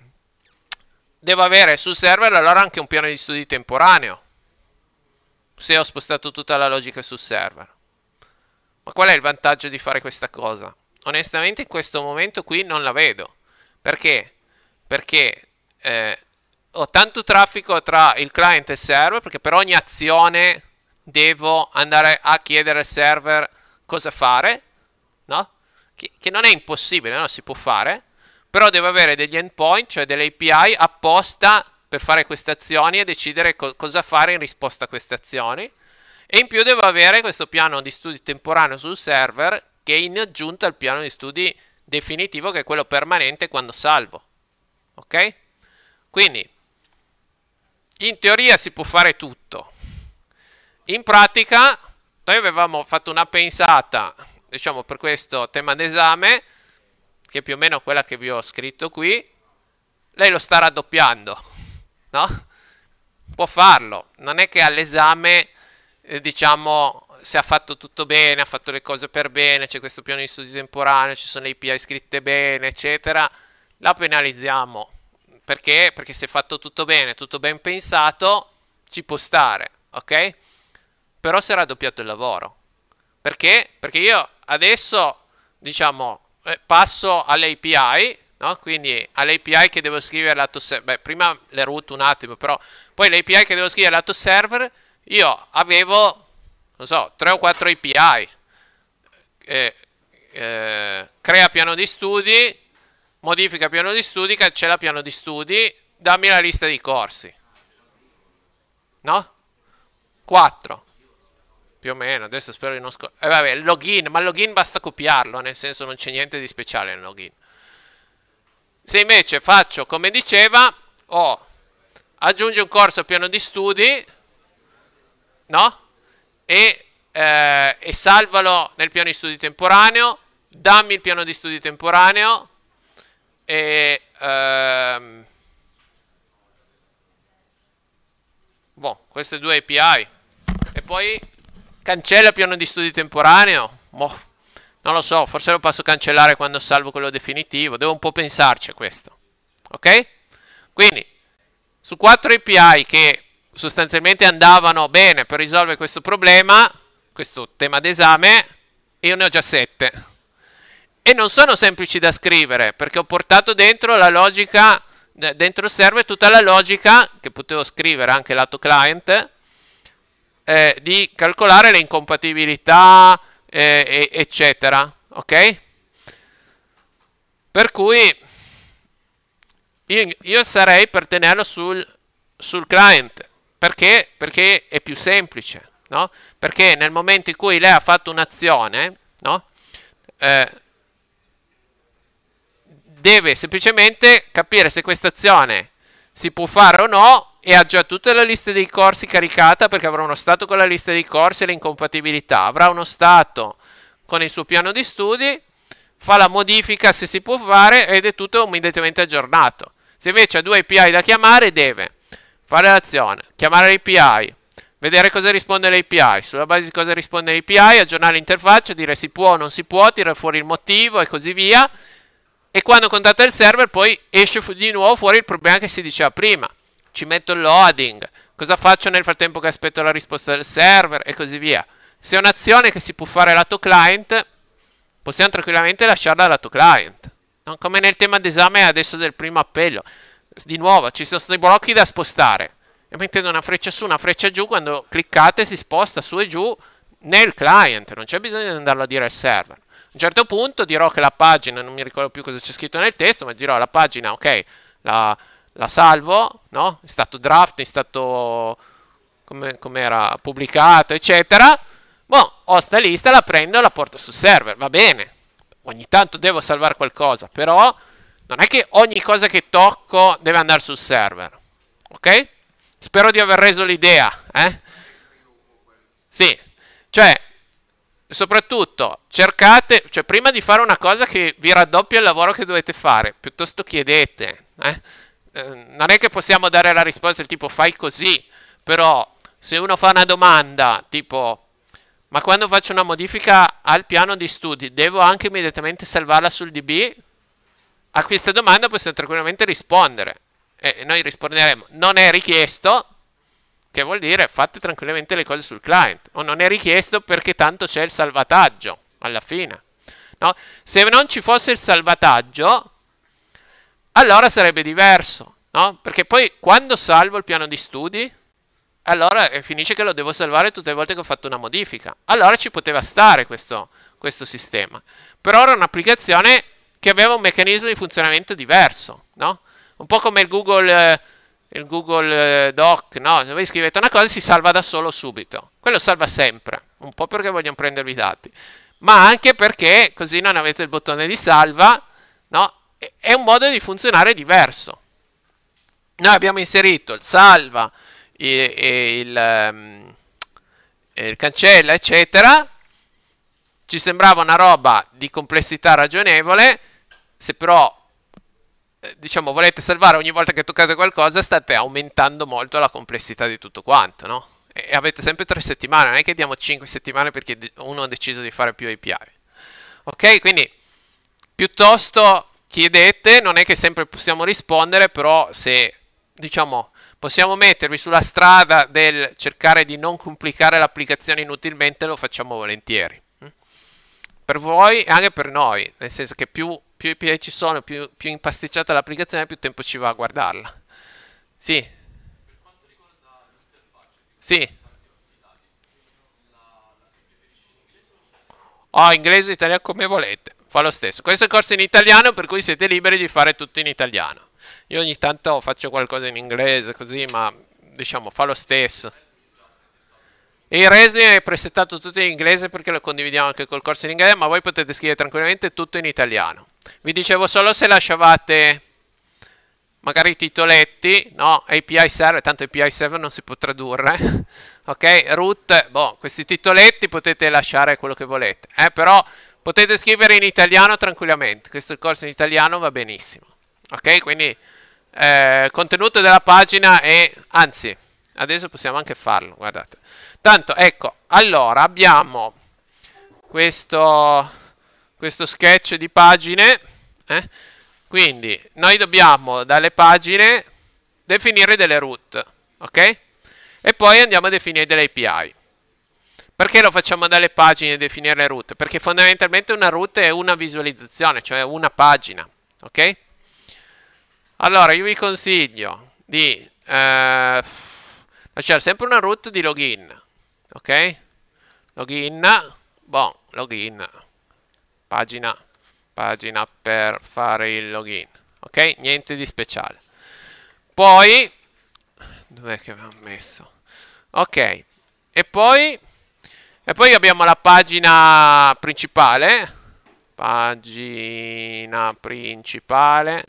devo avere sul server allora anche un piano di studi temporaneo. Se ho spostato tutta la logica sul server. Ma qual è il vantaggio di fare questa cosa? Onestamente in questo momento qui non la vedo. Perché? Perché eh, ho tanto traffico tra il client e il server, perché per ogni azione devo andare a chiedere al server cosa fare, no? Che, che non è impossibile, no? Si può fare, però devo avere degli endpoint, cioè delle API apposta per fare queste azioni e decidere co- cosa fare in risposta a queste azioni. E in più devo avere questo piano di studi temporaneo sul server che è in aggiunta al piano di studi definitivo che è quello permanente quando salvo. Ok? Quindi, in teoria si può fare tutto. In pratica, noi avevamo fatto una pensata, diciamo, per questo tema d'esame, che è più o meno quella che vi ho scritto qui. Lei lo sta raddoppiando, no? Può farlo. Non è che all'esame, eh, diciamo, se ha fatto tutto bene, ha fatto le cose per bene, c'è questo piano di studio temporaneo, ci sono le API scritte bene, eccetera, la penalizziamo. Perché? Perché se è fatto tutto bene, tutto ben pensato, ci può stare, ok? Però si è raddoppiato il lavoro. Perché? Perché io adesso, diciamo, eh, passo alle API, no? Quindi alle API che devo scrivere lato server. Beh, prima le root un attimo, però poi le API che devo scrivere lato server, io avevo non so, 3 o 4 API, eh, eh, crea piano di studi, modifica piano di studi, cancella piano di studi, dammi la lista di corsi. No? 4. Più o meno, adesso spero di non scoprire. Eh vabbè, login, ma il login basta copiarlo, nel senso non c'è niente di speciale nel login. Se invece faccio, come diceva, ho... Oh, aggiungi un corso piano di studi, no? e, eh, e salvalo nel piano di studi temporaneo, dammi il piano di studi temporaneo e... Ehm, boh, queste due API. E poi cancella piano di studi temporaneo. Boh. Non lo so, forse lo posso cancellare quando salvo quello definitivo. Devo un po' pensarci a questo. Ok? Quindi, su 4 API che sostanzialmente andavano bene per risolvere questo problema, questo tema d'esame, io ne ho già sette. E non sono semplici da scrivere, perché ho portato dentro la logica, dentro il server tutta la logica, che potevo scrivere anche lato client, eh, di calcolare le incompatibilità, eh, eccetera, ok? Per cui io, io sarei per tenerlo sul, sul client, perché? Perché è più semplice, no? Perché nel momento in cui lei ha fatto un'azione, no? eh, deve semplicemente capire se questa azione si può fare o no e ha già tutta la lista dei corsi caricata perché avrà uno stato con la lista dei corsi e le incompatibilità, avrà uno stato con il suo piano di studi, fa la modifica se si può fare ed è tutto immediatamente aggiornato. Se invece ha due API da chiamare deve fare l'azione, chiamare l'API, vedere cosa risponde l'API, sulla base di cosa risponde l'API, aggiornare l'interfaccia, dire si può o non si può, tirare fuori il motivo e così via. E quando contatta il server poi esce di nuovo fuori il problema che si diceva prima. Ci metto il loading, cosa faccio nel frattempo che aspetto la risposta del server e così via. Se è un'azione che si può fare lato client, possiamo tranquillamente lasciarla lato client. Non come nel tema d'esame adesso del primo appello. Di nuovo, ci sono dei blocchi da spostare. E mettendo una freccia su, una freccia giù, quando cliccate si sposta su e giù nel client, non c'è bisogno di andarlo a dire al server. A un certo punto dirò che la pagina, non mi ricordo più cosa c'è scritto nel testo, ma dirò la pagina, ok, la, la salvo, no? È stato draft, è stato come, come era pubblicato, eccetera. Boh, ho sta lista, la prendo e la porto sul server, va bene. Ogni tanto devo salvare qualcosa, però non è che ogni cosa che tocco deve andare sul server, ok? Spero di aver reso l'idea, eh? Sì, cioè, soprattutto cercate, cioè prima di fare una cosa che vi raddoppia il lavoro che dovete fare, piuttosto chiedete, eh? Eh, non è che possiamo dare la risposta del tipo fai così, però se uno fa una domanda tipo ma quando faccio una modifica al piano di studi devo anche immediatamente salvarla sul DB? a questa domanda possiamo tranquillamente rispondere. E noi risponderemo, non è richiesto, che vuol dire fate tranquillamente le cose sul client, o non è richiesto perché tanto c'è il salvataggio, alla fine. No? Se non ci fosse il salvataggio, allora sarebbe diverso, no? Perché poi quando salvo il piano di studi, allora eh, finisce che lo devo salvare tutte le volte che ho fatto una modifica. Allora ci poteva stare questo, questo sistema. Per ora un'applicazione che aveva un meccanismo di funzionamento diverso, no? Un po' come il Google, eh, il Google eh, Doc, no? Se voi scrivete una cosa si salva da solo subito. Quello salva sempre, un po' perché vogliono prendervi i dati, ma anche perché così non avete il bottone di salva, no? È un modo di funzionare diverso. Noi abbiamo inserito il salva, il, il, ehm, il cancella, eccetera, ci sembrava una roba di complessità ragionevole, se però eh, diciamo volete salvare ogni volta che toccate qualcosa state aumentando molto la complessità di tutto quanto, no? E avete sempre tre settimane, non è che diamo cinque settimane perché uno ha deciso di fare più API. Ok? Quindi piuttosto chiedete, non è che sempre possiamo rispondere, però se diciamo possiamo mettervi sulla strada del cercare di non complicare l'applicazione inutilmente, lo facciamo volentieri. Mm? Per voi e anche per noi, nel senso che più più API ci sono, più, più impasticciata l'applicazione, più tempo ci va a guardarla. Sì. Per quanto riguarda l'interfaccia, sì. Ho oh, ah, inglese o italiano come volete, fa lo stesso. Questo è il corso in italiano per cui siete liberi di fare tutto in italiano. Io ogni tanto faccio qualcosa in inglese così, ma diciamo fa lo stesso. E il resume è presentato tutto in inglese perché lo condividiamo anche col corso in inglese, ma voi potete scrivere tranquillamente tutto in italiano. Vi dicevo solo se lasciavate magari i titoletti, no, API server, tanto API server non si può tradurre, [LAUGHS] ok, root, boh, questi titoletti potete lasciare quello che volete, eh, però potete scrivere in italiano tranquillamente, questo corso in italiano va benissimo, ok, quindi eh, contenuto della pagina e, anzi, adesso possiamo anche farlo, guardate. Tanto, ecco, allora abbiamo questo, questo sketch di pagine. Eh? Quindi noi dobbiamo dalle pagine definire delle root, ok? E poi andiamo a definire delle API. Perché lo facciamo dalle pagine definire le root? Perché fondamentalmente una root è una visualizzazione, cioè una pagina, ok? Allora io vi consiglio di eh, lasciare sempre una root di login, ok login bon login pagina pagina per fare il login ok niente di speciale poi dov'è che abbiamo messo ok e poi e poi abbiamo la pagina principale pagina principale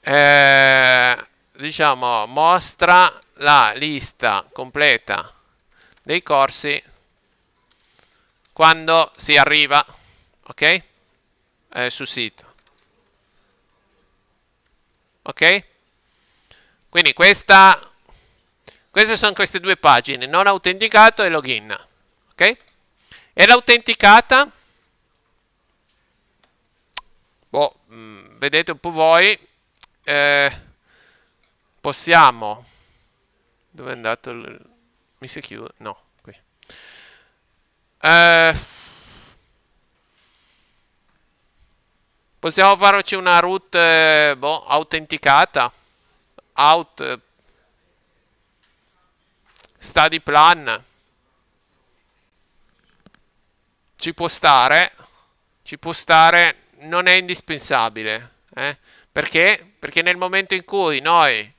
eh, diciamo mostra la lista completa dei corsi quando si arriva ok eh, sul sito ok quindi questa queste sono queste due pagine non autenticato e login ok e l'autenticata boh, mm, vedete un po' voi eh, possiamo dove è andato il mi si chiude, no, qui. Eh, possiamo farci una root eh, boh, autenticata, out, eh, study plan, ci può stare, ci può stare, non è indispensabile, eh? Perché? Perché nel momento in cui noi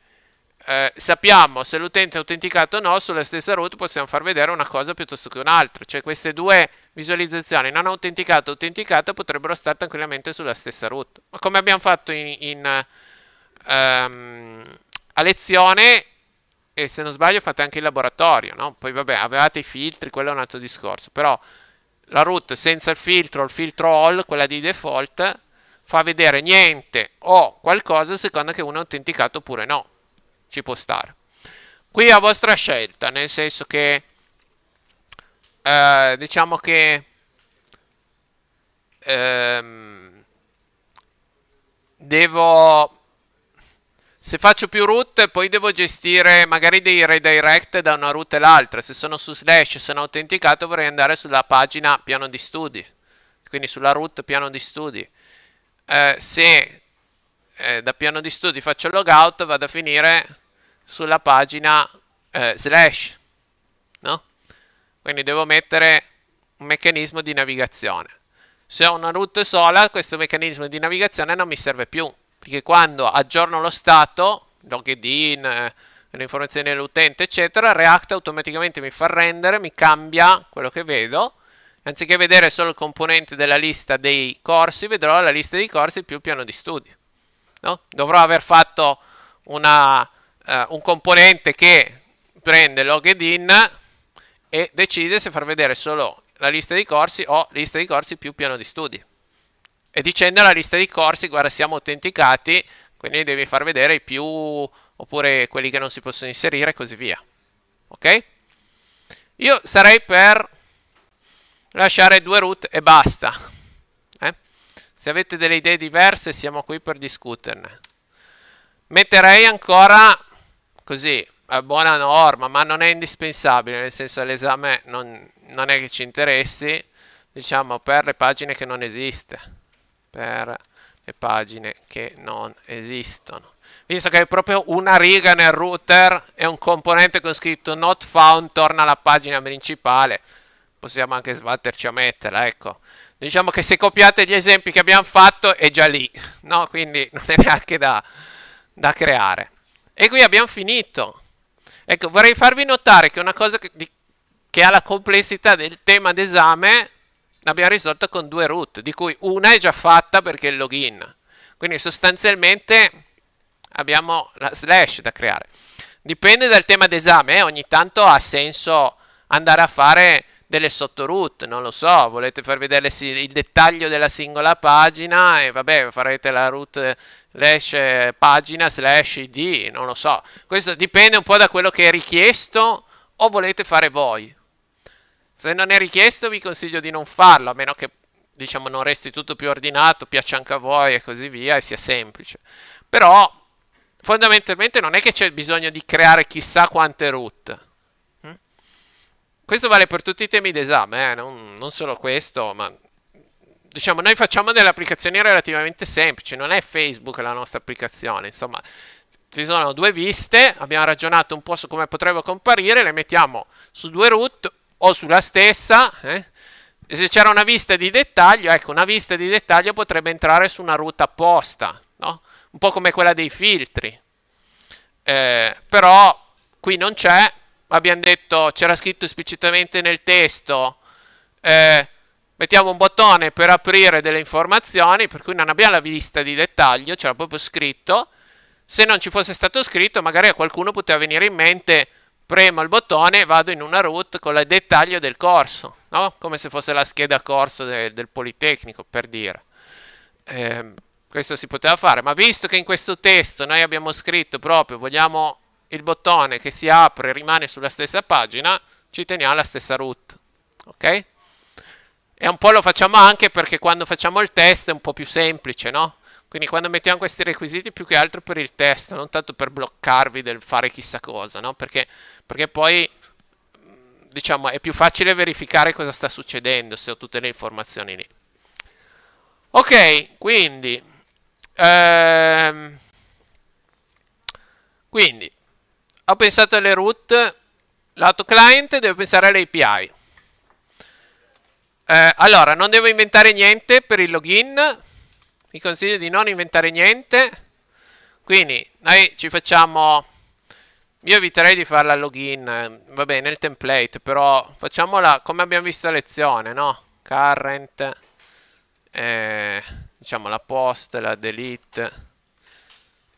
eh, sappiamo se l'utente è autenticato o no, sulla stessa route possiamo far vedere una cosa piuttosto che un'altra, cioè queste due visualizzazioni non autenticata e autenticata potrebbero stare tranquillamente sulla stessa route. ma come abbiamo fatto in, in um, a lezione e se non sbaglio fate anche il laboratorio, no? poi vabbè avevate i filtri, quello è un altro discorso, però la route senza il filtro, il filtro all, quella di default, fa vedere niente o qualcosa a seconda che uno è autenticato oppure no ci può stare. Qui a vostra scelta, nel senso che... Eh, diciamo che... Ehm, devo... Se faccio più route, poi devo gestire magari dei redirect da una route all'altra. Se sono su slash, sono autenticato, vorrei andare sulla pagina piano di studi. Quindi sulla route piano di studi. Eh, se eh, da piano di studi faccio logout, vado a finire sulla pagina eh, slash, no? Quindi devo mettere un meccanismo di navigazione. Se ho una root sola, questo meccanismo di navigazione non mi serve più, perché quando aggiorno lo stato, login, eh, le informazioni dell'utente, eccetera, React automaticamente mi fa rendere, mi cambia quello che vedo, anziché vedere solo il componente della lista dei corsi, vedrò la lista dei corsi più il piano di studio. No? Dovrò aver fatto una eh, un componente che prende login e decide se far vedere solo la lista di corsi o lista di corsi più piano di studi. E dicendo la lista di corsi, guarda, siamo autenticati, quindi devi far vedere i più oppure quelli che non si possono inserire e così via. Ok? Io sarei per lasciare due root e basta. Eh? Se avete delle idee diverse siamo qui per discuterne. Metterei ancora così è eh, buona norma, ma non è indispensabile, nel senso l'esame non, non è che ci interessi, diciamo per le pagine che non esiste, per le pagine che non esistono. Visto che è proprio una riga nel router e un componente con scritto not found torna alla pagina principale, possiamo anche sbatterci a metterla, ecco. Diciamo che se copiate gli esempi che abbiamo fatto è già lì, [LAUGHS] no? Quindi non è neanche da, da creare. E qui abbiamo finito. Ecco, vorrei farvi notare che una cosa che, di, che ha la complessità del tema d'esame l'abbiamo risolta con due root, di cui una è già fatta perché è il login. Quindi sostanzialmente abbiamo la slash da creare. Dipende dal tema d'esame, eh? ogni tanto ha senso andare a fare delle sottoroute, non lo so, volete far vedere il dettaglio della singola pagina e vabbè farete la root slash eh, pagina, slash id, non lo so. Questo dipende un po' da quello che è richiesto o volete fare voi. Se non è richiesto vi consiglio di non farlo, a meno che diciamo non resti tutto più ordinato, piace anche a voi e così via e sia semplice. Però fondamentalmente non è che c'è bisogno di creare chissà quante root. Hm? Questo vale per tutti i temi d'esame, eh? non, non solo questo, ma diciamo, noi facciamo delle applicazioni relativamente semplici, non è Facebook la nostra applicazione, insomma, ci sono due viste, abbiamo ragionato un po' su come potrebbero comparire, le mettiamo su due root o sulla stessa, eh? e se c'era una vista di dettaglio, ecco, una vista di dettaglio potrebbe entrare su una root apposta, no? Un po' come quella dei filtri. Eh, però qui non c'è, abbiamo detto, c'era scritto esplicitamente nel testo, eh, Mettiamo un bottone per aprire delle informazioni, per cui non abbiamo la vista di dettaglio, c'era proprio scritto. Se non ci fosse stato scritto, magari a qualcuno poteva venire in mente premo il bottone e vado in una route con il dettaglio del corso, no? come se fosse la scheda corso de del Politecnico, per dire. Eh, questo si poteva fare, ma visto che in questo testo noi abbiamo scritto proprio vogliamo il bottone che si apre e rimane sulla stessa pagina, ci teniamo la stessa route. Ok? E un po' lo facciamo anche perché quando facciamo il test è un po' più semplice, no? Quindi quando mettiamo questi requisiti più che altro per il test, non tanto per bloccarvi del fare chissà cosa, no? Perché, perché poi, mm, diciamo, è più facile verificare cosa sta succedendo se ho tutte le informazioni lì. Ok, quindi... Ehm, quindi, ho pensato alle root, lato client devo pensare alle API. Eh, allora, non devo inventare niente per il login. Vi consiglio di non inventare niente. Quindi, noi ci facciamo... Io eviterei di fare la login, eh, va bene, nel template, però facciamola come abbiamo visto a lezione, no? Current, eh, diciamo la post, la delete,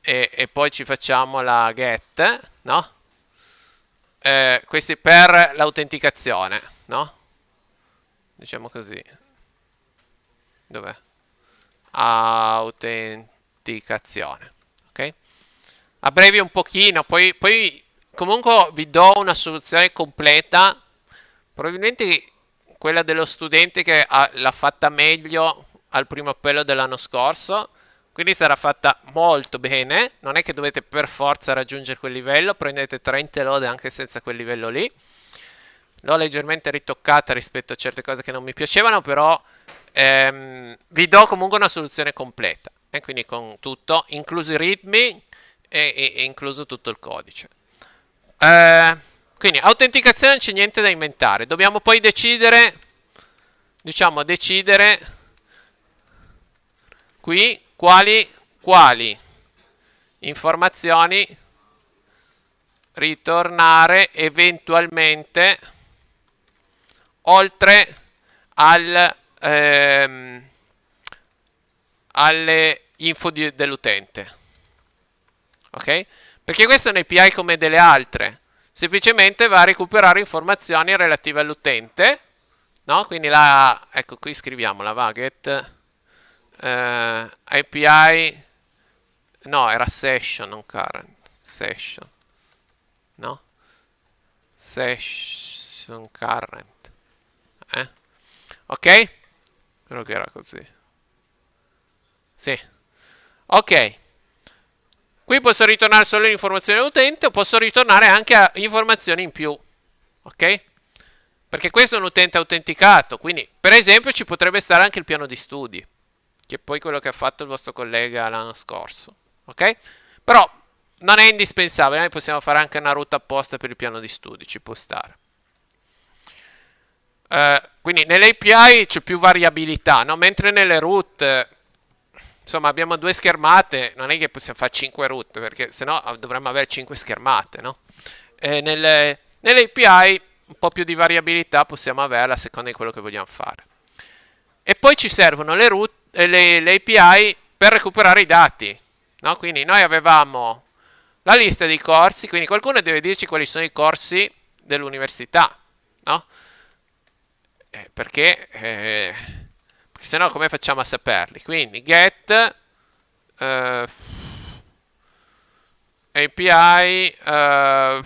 e, e poi ci facciamo la get, no? Eh, questi per l'autenticazione, no? diciamo così. Dov'è? Autenticazione. Ok? Abbrevi un pochino, poi, poi comunque vi do una soluzione completa. Probabilmente quella dello studente che ha, l'ha fatta meglio al primo appello dell'anno scorso. Quindi sarà fatta molto bene. Non è che dovete per forza raggiungere quel livello, prendete 30 lode anche senza quel livello lì l'ho leggermente ritoccata rispetto a certe cose che non mi piacevano, però ehm, vi do comunque una soluzione completa, e quindi con tutto, inclusi i ritmi e, e, e incluso tutto il codice. Eh, quindi autenticazione non c'è niente da inventare, dobbiamo poi decidere, diciamo decidere qui quali, quali informazioni ritornare eventualmente oltre al, ehm, alle info dell'utente. Ok? Perché questa è un'API come delle altre. Semplicemente va a recuperare informazioni relative all'utente. No? Quindi la... Ecco, qui scriviamo la vaget. Eh, API... No, era session, non current. Session. No? Session current. Ok? Credo che era così. Sì. Ok. Qui posso ritornare solo in informazioni utente o posso ritornare anche a informazioni in più. Ok? Perché questo è un utente autenticato, quindi per esempio ci potrebbe stare anche il piano di studi, che è poi quello che ha fatto il vostro collega l'anno scorso. Ok? Però non è indispensabile, noi eh, possiamo fare anche una ruta apposta per il piano di studi, ci può stare. Eh, quindi nelle API c'è più variabilità, no? mentre nelle root, eh, insomma, abbiamo due schermate, non è che possiamo fare 5 root, perché sennò ah, dovremmo avere 5 schermate, no? E nelle, nelle API un po' più di variabilità possiamo averla a seconda di quello che vogliamo fare. E poi ci servono le, root, eh, le, le API per recuperare i dati. No? Quindi noi avevamo la lista dei corsi, quindi qualcuno deve dirci quali sono i corsi dell'università. No? eh, perché, eh, perché sennò come facciamo a saperli? Quindi get eh, API eh,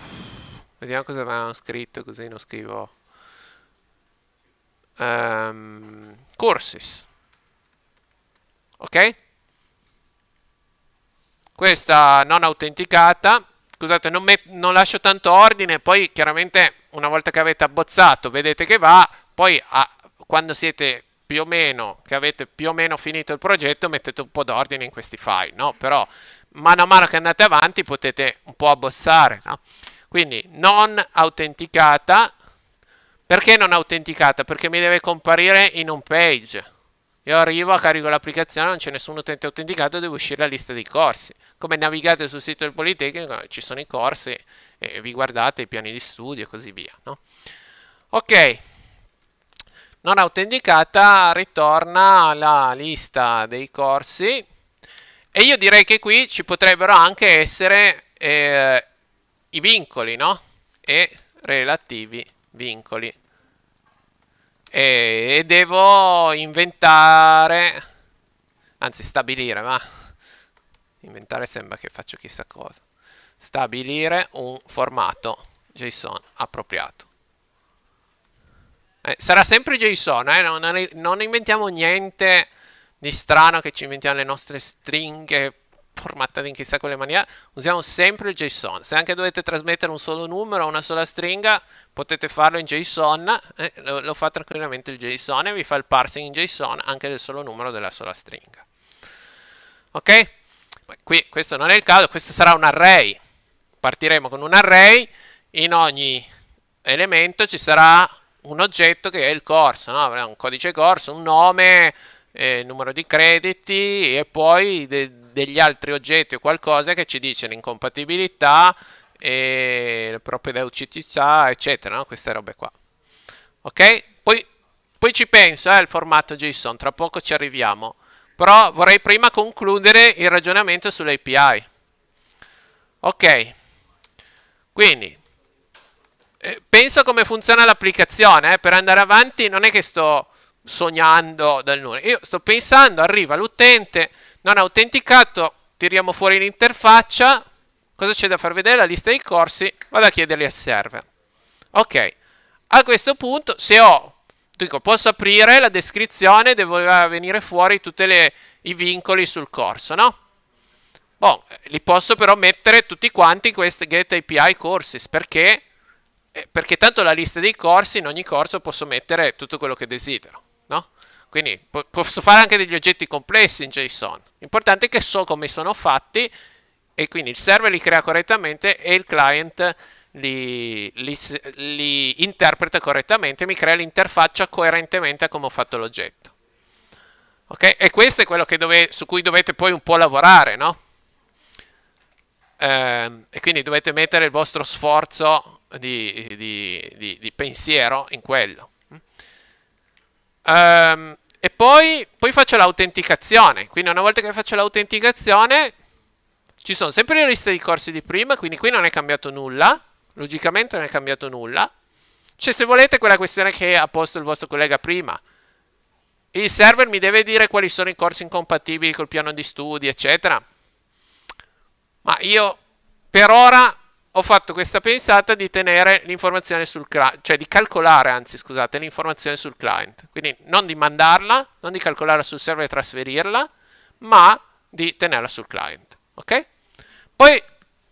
vediamo cosa avevamo scritto così non scrivo um, courses ok? Questa non autenticata scusate, non, non, lascio tanto ordine, poi chiaramente una volta che avete abbozzato vedete che va, poi a, quando siete più o meno, che avete più o meno finito il progetto, mettete un po' d'ordine in questi file, no? Però mano a mano che andate avanti potete un po' abbozzare, no? Quindi non autenticata, perché non autenticata? Perché mi deve comparire in home page. Io arrivo, carico l'applicazione, non c'è nessun utente autenticato, deve uscire la lista dei corsi. Come navigate sul sito del Politecnico, ci sono i corsi, e vi guardate i piani di studio e così via, no? Ok non autenticata ritorna la lista dei corsi e io direi che qui ci potrebbero anche essere eh, i vincoli, no? E relativi vincoli. E, e devo inventare, anzi stabilire, ma inventare sembra che faccio chissà cosa, stabilire un formato JSON appropriato. Eh, sarà sempre JSON, eh? non, non, inventiamo niente di strano che ci inventiamo le nostre stringhe formattate in chissà quale maniera. Usiamo sempre il JSON. Se anche dovete trasmettere un solo numero, o una sola stringa, potete farlo in JSON. Eh? Lo, lo, fa tranquillamente il JSON e vi fa il parsing in JSON anche del solo numero della sola stringa. Ok? Qui questo non è il caso, questo sarà un array. Partiremo con un array, in ogni elemento ci sarà un oggetto che è il corso, no? un codice corso, un nome, eh, numero di crediti e poi de- degli altri oggetti o qualcosa che ci dice l'incompatibilità, e le propedeuticità, eccetera, no? queste robe qua. Ok? Poi, poi ci penso eh, al eh, formato JSON, tra poco ci arriviamo. Però vorrei prima concludere il ragionamento sull'API. Ok, quindi eh, penso come funziona l'applicazione, eh, per andare avanti non è che sto sognando dal nulla, io sto pensando, arriva l'utente, non autenticato, tiriamo fuori l'interfaccia, cosa c'è da far vedere? La lista dei corsi, vado a chiederli al server. Ok, a questo punto se ho, dico, posso aprire la descrizione, devo eh, venire fuori tutti i vincoli sul corso, no? Bon, eh, li posso però mettere tutti quanti in queste get API courses, perché eh, perché tanto la lista dei corsi, in ogni corso posso mettere tutto quello che desidero, no? Quindi po- posso fare anche degli oggetti complessi in JSON. L'importante è che so come sono fatti e quindi il server li crea correttamente e il client li, li, li interpreta correttamente, mi crea l'interfaccia coerentemente a come ho fatto l'oggetto. Ok? E questo è quello dove, su cui dovete poi un po' lavorare, no? Ehm, e quindi dovete mettere il vostro sforzo di, di, di, di pensiero in quello. Um, e poi, poi faccio l'autenticazione. Quindi una volta che faccio l'autenticazione ci sono sempre le liste di corsi di prima, quindi qui non è cambiato nulla. Logicamente non è cambiato nulla. Cioè, se volete, quella questione che ha posto il vostro collega prima. Il server mi deve dire quali sono i corsi incompatibili col piano di studi, eccetera. Ma io per ora ho fatto questa pensata di tenere l'informazione sul client, cioè di calcolare, anzi scusate, l'informazione sul client. Quindi non di mandarla, non di calcolarla sul server e trasferirla, ma di tenerla sul client. Ok? Poi,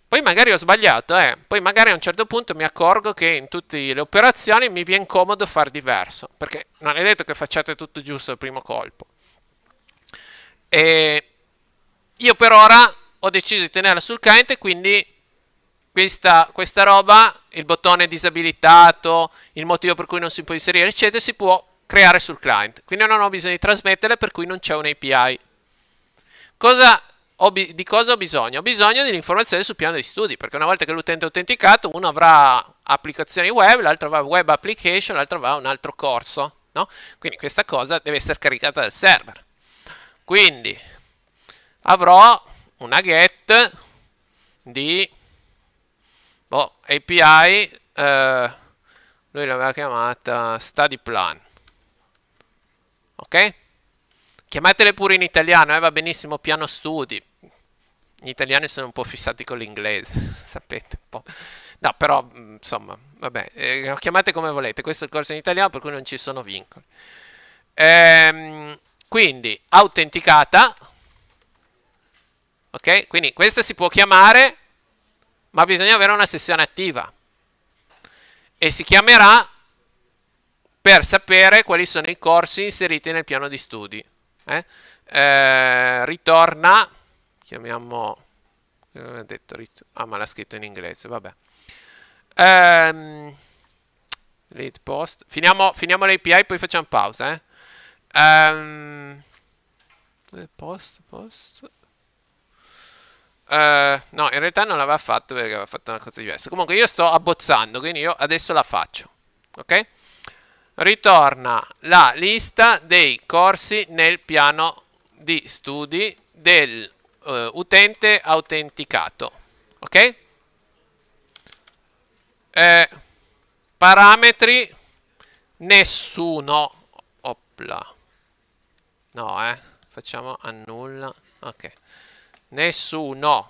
poi magari ho sbagliato, eh? poi magari a un certo punto mi accorgo che in tutte le operazioni mi viene comodo far diverso, perché non è detto che facciate tutto giusto al primo colpo. E io per ora ho deciso di tenerla sul client e quindi questa, questa roba, il bottone disabilitato, il motivo per cui non si può inserire, eccetera, si può creare sul client. Quindi non ho bisogno di trasmetterle, per cui non c'è un'API. Cosa di cosa ho bisogno? Ho bisogno dell'informazione sul piano di studi, perché una volta che l'utente è autenticato, uno avrà applicazioni web, l'altro avrà web application, l'altro avrà un altro corso, no? Quindi questa cosa deve essere caricata dal server. Quindi avrò una get di Boh, API, eh, lui l'aveva chiamata study plan. Ok? Chiamatele pure in italiano, eh, va benissimo, piano studi. Gli italiani sono un po' fissati con l'inglese, [LAUGHS] sapete un po'. No, però, mm, insomma, vabbè, eh, chiamate come volete. Questo è il corso in italiano, per cui non ci sono vincoli. Ehm, quindi, autenticata. Ok? Quindi questa si può chiamare ma bisogna avere una sessione attiva e si chiamerà per sapere quali sono i corsi inseriti nel piano di studi. Eh? Eh, ritorna, chiamiamo, detto, rit ah ma l'ha scritto in inglese, vabbè. Eh, lead post, finiamo, finiamo l'API poi facciamo pausa. Eh? Ehm, post, post, eh, no, in realtà non l'aveva fatto perché aveva fatto una cosa diversa. Comunque io sto abbozzando, quindi io adesso la faccio. Ok? Ritorna la lista dei corsi nel piano di studi del uh, autenticato. Ok? Eh, parametri nessuno. Opla. No, eh. Facciamo annulla. Ok. Nessuno.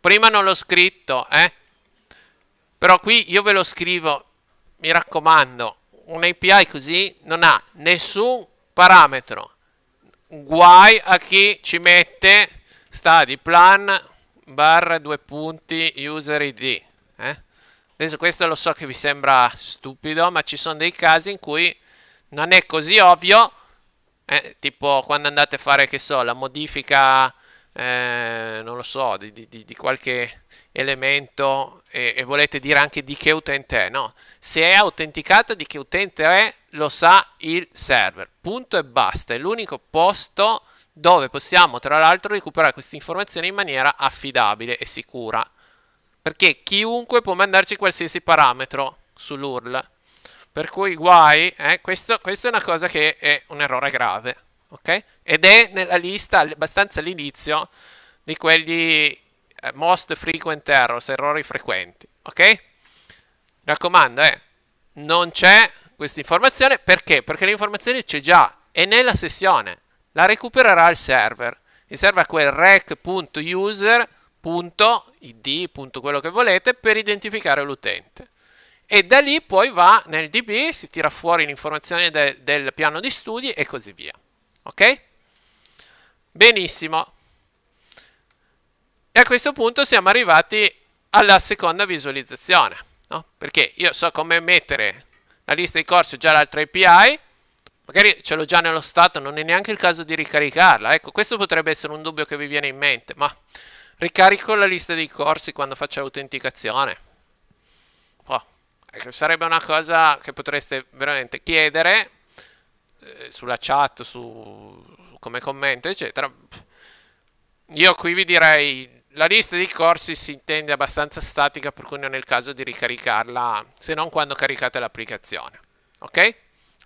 Prima non l'ho scritto, eh? Però qui io ve lo scrivo, mi raccomando, un API così non ha nessun parametro. Guai a chi ci mette study plan barra due punti user id. Eh? Adesso questo lo so che vi sembra stupido, ma ci sono dei casi in cui non è così ovvio, eh, tipo quando andate a fare, che so, la modifica eh, non lo so, di, di, di qualche elemento e, e, volete dire anche di che utente è, no? Se è autenticata di che utente è, lo sa il server, punto e basta, è l'unico posto dove possiamo tra l'altro recuperare queste informazioni in maniera affidabile e sicura, perché chiunque può mandarci qualsiasi parametro sull'URL, per cui guai, eh, questo, questa è una cosa che è un errore grave, ok? ed è nella lista abbastanza all'inizio di quelli eh, most frequent errors, errori frequenti, ok? Mi raccomando, eh, non c'è questa informazione perché? Perché l'informazione c'è già, è nella sessione, la recupererà il server, il server ha quel rec.user.id, quello che volete, per identificare l'utente. E da lì poi va nel DB, si tira fuori l'informazione de del piano di studi e così via. Ok? Benissimo. E a questo punto siamo arrivati alla seconda visualizzazione, no? perché io so come mettere la lista di corsi già l'altra API, magari ce l'ho già nello stato, non è neanche il caso di ricaricarla, ecco questo potrebbe essere un dubbio che vi viene in mente, ma ricarico la lista dei corsi quando faccio l'autenticazione. Oh, ecco, sarebbe una cosa che potreste veramente chiedere eh, sulla chat, su, come commento, eccetera. Io qui vi direi, la lista di corsi si intende abbastanza statica, per cui non è il caso di ricaricarla, se non quando caricate l'applicazione. Ok? E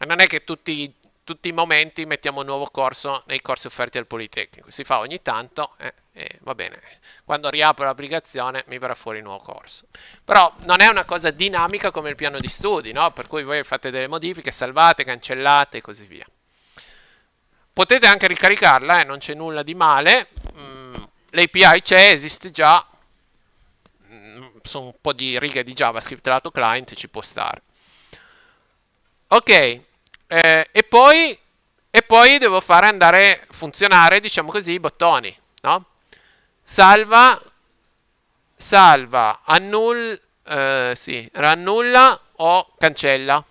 non è che tutti, tutti, i momenti mettiamo un nuovo corso nei corsi offerti al Politecnico, si fa ogni tanto eh, e eh, eh, va bene. Quando riapro l'applicazione mi verrà fuori il nuovo corso. Però non è una cosa dinamica come il piano di studi, no? Per cui voi fate delle modifiche, salvate, cancellate e così via. Potete anche ricaricarla, eh, non c'è nulla di male. Mm, L'API c'è, esiste già. Mm, sono un po' di righe di JavaScript lato client, ci può stare. Ok, eh, e, poi, e poi devo fare andare funzionare, diciamo così, i bottoni, no? Salva, salva, annulla, eh, sì, rannulla o cancella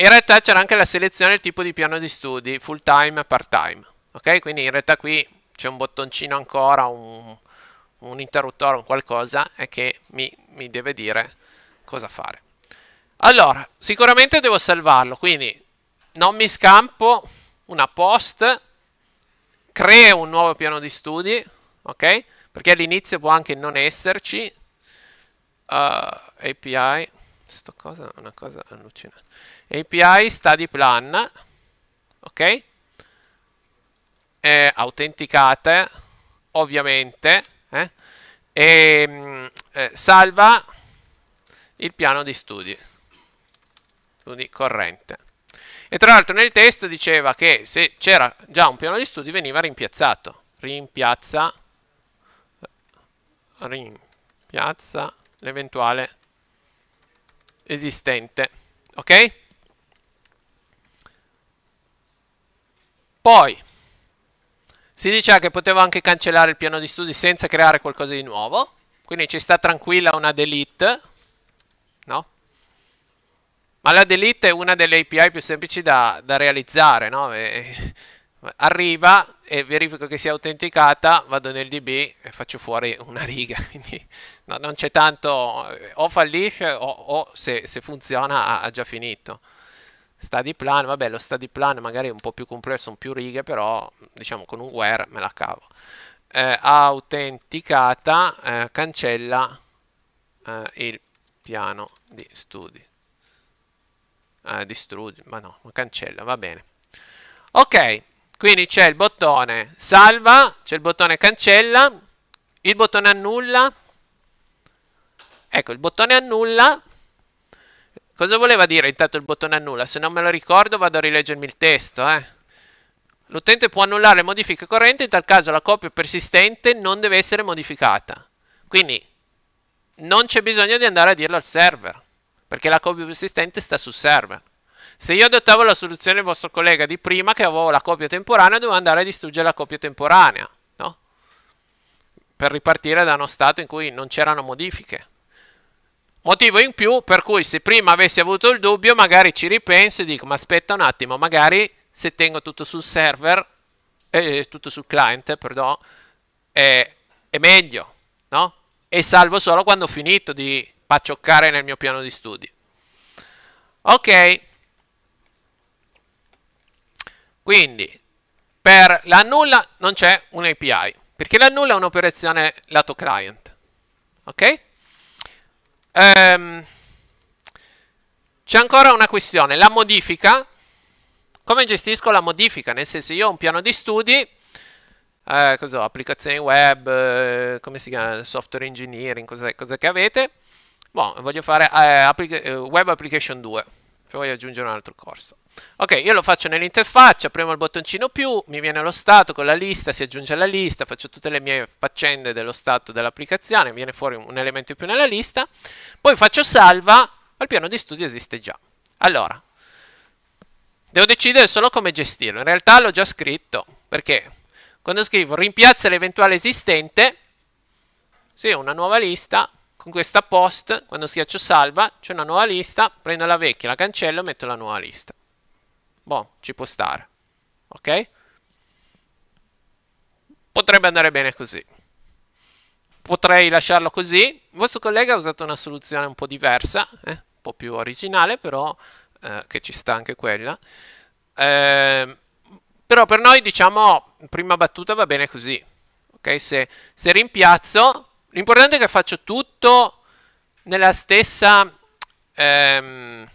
in realtà c'era anche la selezione del tipo di piano di studi, full time, part time. Ok? Quindi in realtà qui c'è un bottoncino ancora, un, un interruttore, un qualcosa e che mi, mi deve dire cosa fare. Allora, sicuramente devo salvarlo, quindi non mi scampo una post, creo un nuovo piano di studi, ok? Perché all'inizio può anche non esserci. Uh, eh, API, sto cosa è una cosa allucinante. API study plan, ok? Eh, autenticate, ovviamente, eh? e mm, eh, salva il piano di studi, quindi corrente. E tra l'altro nel testo diceva che se c'era già un piano di studi veniva rimpiazzato. Rimpiazza, rimpiazza l'eventuale esistente. Ok? Poi si diceva che potevo anche cancellare il piano di studi senza creare qualcosa di nuovo, quindi ci sta tranquilla una delete, no? Ma la delete è una delle API più semplici da, da realizzare, no? E, arriva e verifico che sia autenticata, vado nel DB e faccio fuori una riga, [LAUGHS] quindi no, non c'è tanto, o fallisce o, o se, se funziona ha, ha già finito. Study plan, vabbè lo study plan magari è un po' più complesso, sono più righe, però diciamo con un where me la cavo. Eh, autenticata eh, cancella eh, il piano di studi. Eh, distrugge, ma no, cancella, va bene. Ok, quindi c'è il bottone salva, c'è il bottone cancella, il bottone annulla. Ecco, il bottone annulla Cosa voleva dire intanto il bottone annulla? Se non me lo ricordo vado a rileggermi il testo, eh. L'utente può annullare modifiche correnti, in tal caso la copia persistente non deve essere modificata. Quindi non c'è bisogno di andare a dirlo al server, perché la copia persistente sta sul server. Se io adottavo la soluzione del vostro collega di prima, che avevo la copia temporanea, dovevo andare a distruggere la copia temporanea, no? Per ripartire da uno stato in cui non c'erano modifiche. Motivo in più per cui se prima avessi avuto il dubbio magari ci ripenso e dico ma aspetta un attimo, magari se tengo tutto sul server, eh, tutto sul client, perdono, eh, è meglio, no? E salvo solo quando ho finito di paccioccare nel mio piano di studi. Ok, quindi per l'annulla non c'è un API, perché l'annulla è un'operazione lato client, ok? Ehm, c'è ancora una questione, la modifica. Come gestisco la modifica? Nel senso, io ho un piano di studi, eh, cosa ho, applicazioni web, eh, come si chiama, software engineering, cosa, cos'è che avete. Boh, voglio fare eh, applica- eh, web application 2, se voglio aggiungere un altro corso. Ok, io lo faccio nell'interfaccia, premo il bottoncino più, mi viene lo stato con la lista, si aggiunge alla lista, faccio tutte le mie faccende dello stato dell'applicazione, viene fuori un elemento in più nella lista, poi faccio salva, ma il piano di studio esiste già. Allora, devo decidere solo come gestirlo, in realtà l'ho già scritto, perché quando scrivo rimpiazza l'eventuale esistente, sì, una nuova lista, con questa post, quando schiaccio salva, c'è una nuova lista, prendo la vecchia, la cancello e metto la nuova lista boh, ci può stare. Ok? Potrebbe andare bene così. Potrei lasciarlo così. Il vostro collega ha usato una soluzione un po' diversa, eh? un po' più originale, però eh, che ci sta anche quella. Eh, però per noi, diciamo, prima battuta va bene così. Ok? Se, se rimpiazzo, l'importante è che faccio tutto nella stessa... Ehm,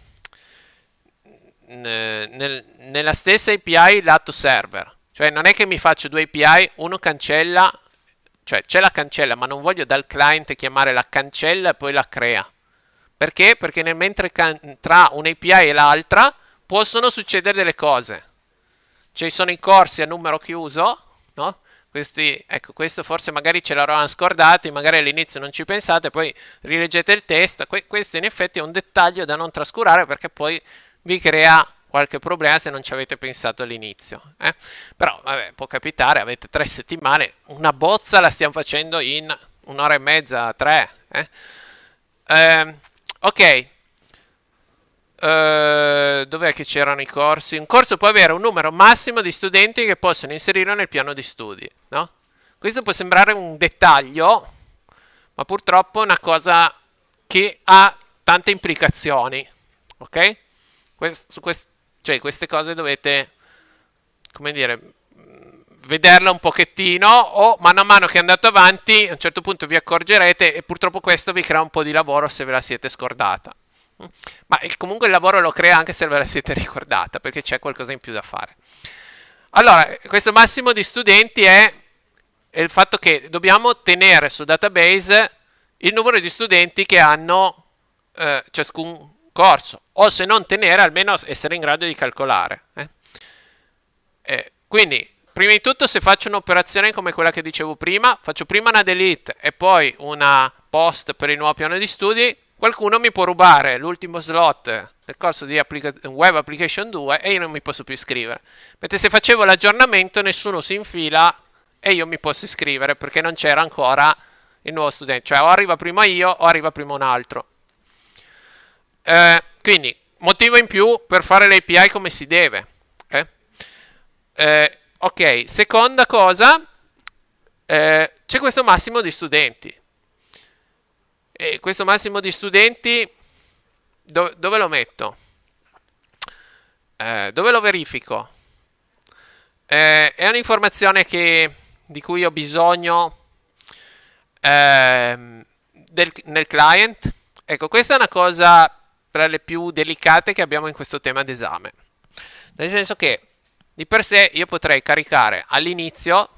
nel, nella stessa API lato server. Cioè non è che mi faccio due API, uno cancella, cioè c'è la cancella, ma non voglio dal client chiamare la cancella e poi la crea. Perché? Perché nel mentre can- tra un'API e l'altra possono succedere delle cose. Ci cioè, sono i corsi a numero chiuso, no? Questi, ecco, questo forse magari ce l'avevano scordato, magari all'inizio non ci pensate, poi rileggete il testo. Que- questo in effetti è un dettaglio da non trascurare perché poi vi crea qualche problema se non ci avete pensato all'inizio. Eh? Però vabbè, può capitare, avete tre settimane, una bozza la stiamo facendo in un'ora e mezza, tre. Eh? Ehm, eh, ok, Uh, dov'è che c'erano i corsi? Un corso può avere un numero massimo di studenti che possono inserirlo nel piano di studi, no? Questo può sembrare un dettaglio, ma purtroppo è una cosa che ha tante implicazioni, ok? Quest, quest, cioè, queste cose dovete, come dire, mm, vederla un pochettino o mano a mano che andate avanti a un certo punto vi accorgerete e purtroppo questo vi crea un po' di lavoro se ve la siete scordata. Ma comunque il lavoro lo crea anche se ve la siete ricordata perché c'è qualcosa in più da fare. Allora, questo massimo di studenti è, è il fatto che dobbiamo tenere su database il numero di studenti che hanno eh, ciascun corso, o se non tenere, almeno essere in grado di calcolare. Eh? Eh, quindi, prima di tutto, se faccio un'operazione come quella che dicevo prima, faccio prima una delete e poi una post per il nuovo piano di studi, qualcuno mi può rubare l'ultimo slot del corso di applica Web Application 2 e io non mi posso più iscrivere. Mentre se facevo l'aggiornamento, nessuno si infila e io mi posso iscrivere perché non c'era ancora il nuovo studente. Cioè, o arriva prima io o arriva prima un altro. Eh, quindi, motivo in più per fare l'API come si deve. Eh? Eh, ok, seconda cosa, eh, c'è questo massimo di studenti. E questo massimo di studenti, do dove lo metto? Eh, dove lo verifico? Eh, è un'informazione di cui ho bisogno ehm, del, nel client. Ecco, questa è una cosa tra le più delicate che abbiamo in questo tema d'esame. Nel senso che di per sé io potrei caricare all'inizio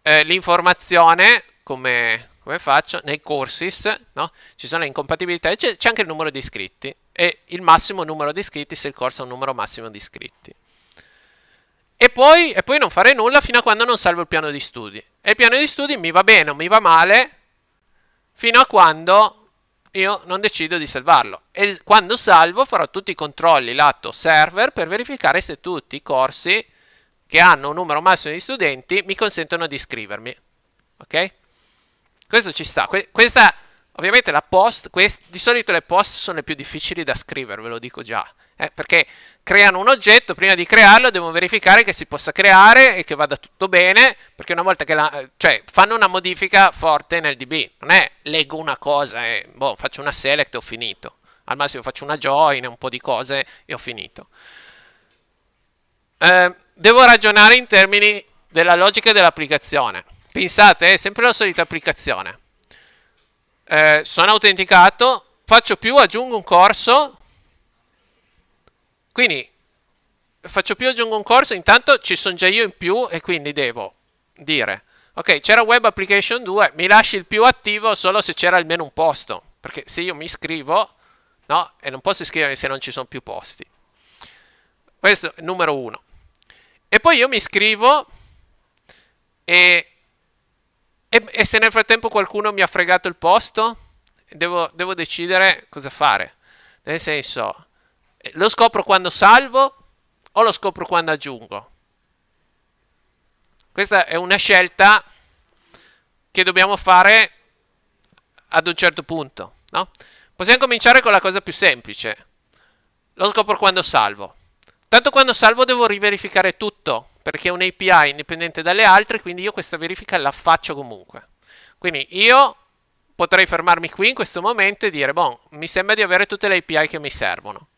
eh, l'informazione come, come, faccio nei courses, no? ci sono le incompatibilità, c'è, c'è anche il numero di iscritti e il massimo numero di iscritti se il corso ha un numero massimo di iscritti. E poi, e poi, non fare nulla fino a quando non salvo il piano di studi. E il piano di studi mi va bene o mi va male fino a quando io non decido di salvarlo e quando salvo farò tutti i controlli lato server per verificare se tutti i corsi che hanno un numero massimo di studenti mi consentono di iscrivermi. Ok? Questo ci sta. Que- questa Ovviamente la post, quest, di solito le post sono le più difficili da scrivere, ve lo dico già. Eh, perché creano un oggetto, prima di crearlo devono verificare che si possa creare e che vada tutto bene, perché una volta che la, cioè, fanno una modifica forte nel DB, non è leggo una cosa e boh, faccio una select e ho finito, al massimo faccio una join, e un po' di cose e ho finito. Eh, devo ragionare in termini della logica dell'applicazione. Pensate, è sempre la solita applicazione eh, sono autenticato, faccio più, aggiungo un corso. Quindi faccio più, aggiungo un corso, intanto ci sono già io in più e quindi devo dire, ok, c'era web application 2, mi lasci il più attivo solo se c'era almeno un posto, perché se io mi iscrivo, no, e non posso iscrivermi se non ci sono più posti. Questo è numero uno. E poi io mi iscrivo e e, e, se nel frattempo qualcuno mi ha fregato il posto, devo, devo decidere cosa fare. Nel senso, eh, lo scopro quando salvo o lo scopro quando aggiungo? Questa è una scelta che dobbiamo fare ad un certo punto, no? Possiamo cominciare con la cosa più semplice. Lo scopro quando salvo. Tanto quando salvo devo riverificare tutto, perché è un'API indipendente dalle altre, quindi io questa verifica la faccio comunque. Quindi io potrei fermarmi qui in questo momento e dire, boh, mi sembra di avere tutte le API che mi servono.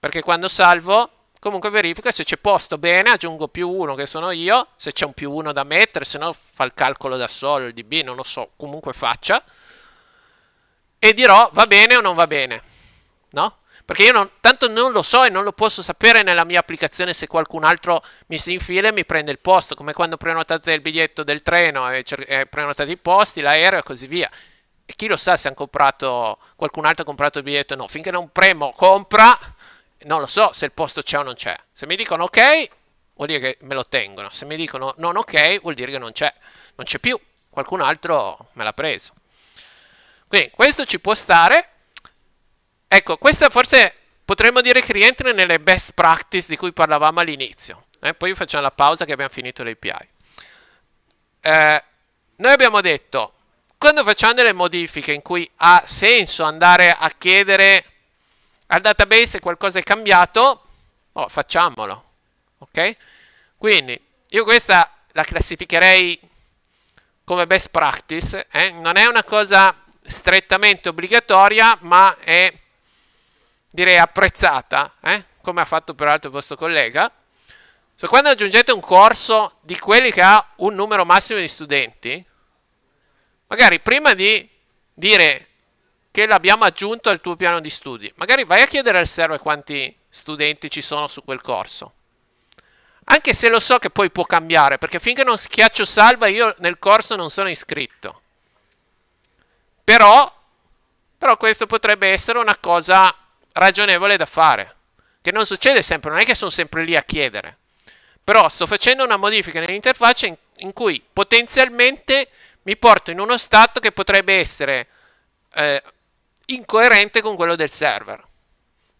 Perché quando salvo, comunque verifica se c'è posto bene, aggiungo più uno che sono io, se c'è un più uno da mettere, se no fa il calcolo da solo, il DB, non lo so, comunque faccia. E dirò va bene o non va bene. No? Perché io non, tanto non lo so e non lo posso sapere nella mia applicazione se qualcun altro mi si infila e mi prende il posto, come quando prenotate il biglietto del treno e, cer- e prenotate i posti, l'aereo e così via. E chi lo sa se comprato, qualcun altro ha comprato il biglietto o no. Finché non premo compra, non lo so se il posto c'è o non c'è. Se mi dicono ok, vuol dire che me lo tengono. Se mi dicono non ok, vuol dire che non c'è. Non c'è più. Qualcun altro me l'ha preso. Quindi questo ci può stare, Ecco, questa forse potremmo dire che rientra nelle best practice di cui parlavamo all'inizio. Eh? Poi facciamo la pausa che abbiamo finito l'API. Eh, noi abbiamo detto, quando facciamo delle modifiche in cui ha senso andare a chiedere al database se qualcosa è cambiato, oh, facciamolo. Ok? Quindi, io questa la classificherei come best practice. Eh? Non è una cosa strettamente obbligatoria, ma è direi apprezzata, eh? come ha fatto peraltro il vostro collega, so, quando aggiungete un corso di quelli che ha un numero massimo di studenti, magari prima di dire che l'abbiamo aggiunto al tuo piano di studi, magari vai a chiedere al server quanti studenti ci sono su quel corso. Anche se lo so che poi può cambiare, perché finché non schiaccio salva io nel corso non sono iscritto. Però, però questo potrebbe essere una cosa ragionevole da fare. Che non succede sempre, non è che sono sempre lì a chiedere. Però sto facendo una modifica nell'interfaccia in, in cui potenzialmente mi porto in uno stato che potrebbe essere eh, incoerente con quello del server.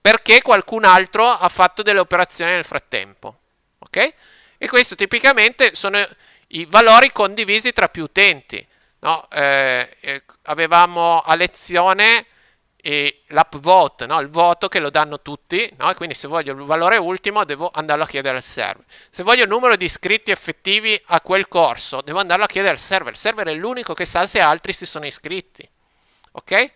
Perché qualcun altro ha fatto delle operazioni nel frattempo. Ok? E questo tipicamente sono i valori condivisi tra più utenti. No? Eh, eh, avevamo a lezione l'upvote, no? il voto che lo danno tutti, no? quindi se voglio il valore ultimo devo andarlo a chiedere al server. Se voglio il numero di iscritti effettivi a quel corso, devo andarlo a chiedere al server. Il server è l'unico che sa se altri si sono iscritti. Ok?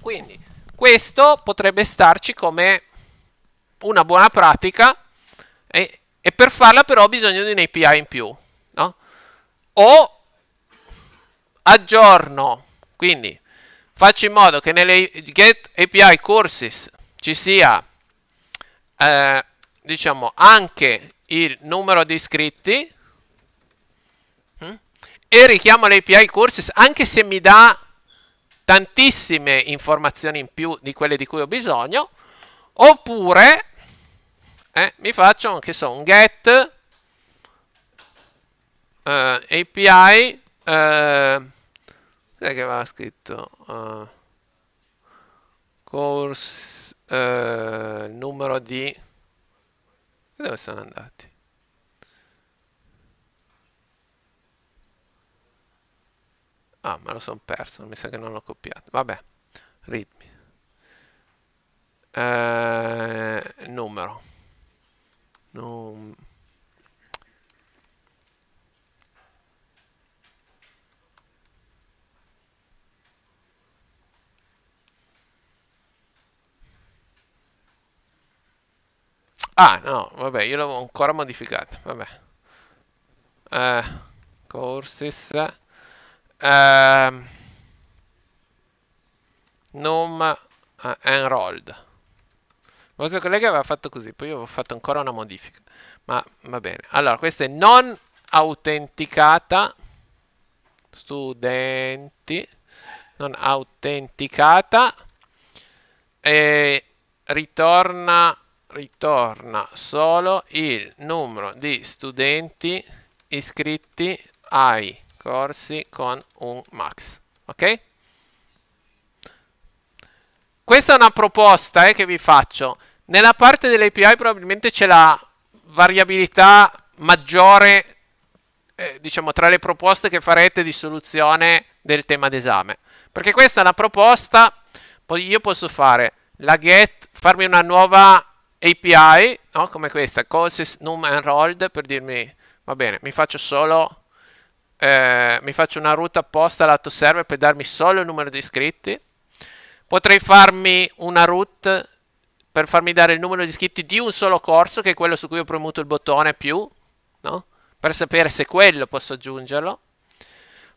Quindi questo potrebbe starci come una buona pratica e, e per farla però ho bisogno di API in più. No? O aggiorno, quindi faccio in modo che nelle get API courses ci sia eh, diciamo anche il numero di iscritti mm, e richiamo le API courses anche se mi dà tantissime informazioni in più di quelle di cui ho bisogno oppure eh, mi faccio che so un get eh, API eh, cos'è che aveva scritto? Uh, eh, course uh, eh, numero di dove sono andati? Ah, me lo sono perso, mi sa che non l'ho copiato. Vabbè, ritmi. Uh, eh, numero. Num Ah, no, vabbè, io l'avevo ancora modificata. vabbè. Uh, eh, courses. Ehm, uh, eh, nome uh, enrolled. Il vostro collega aveva fatto così, poi io avevo fatto ancora una modifica. Ma va bene. Allora, questa è non autenticata. Studenti. Non autenticata. E ritorna ritorna solo il numero di studenti iscritti ai corsi con un max. Ok? Questa è una proposta eh, che vi faccio. Nella parte dell'API probabilmente c'è la variabilità maggiore, eh, diciamo, tra le proposte che farete di soluzione del tema d'esame. Perché questa è una proposta, poi io posso fare la get, farmi una nuova API, no? come questa, callSys num enrolled, per dirmi, va bene, mi faccio solo, eh, mi faccio una route apposta lato server per darmi solo il numero di iscritti, potrei farmi una route per farmi dare il numero di iscritti di un solo corso, che è quello su cui ho premuto il bottone più, no? per sapere se quello posso aggiungerlo.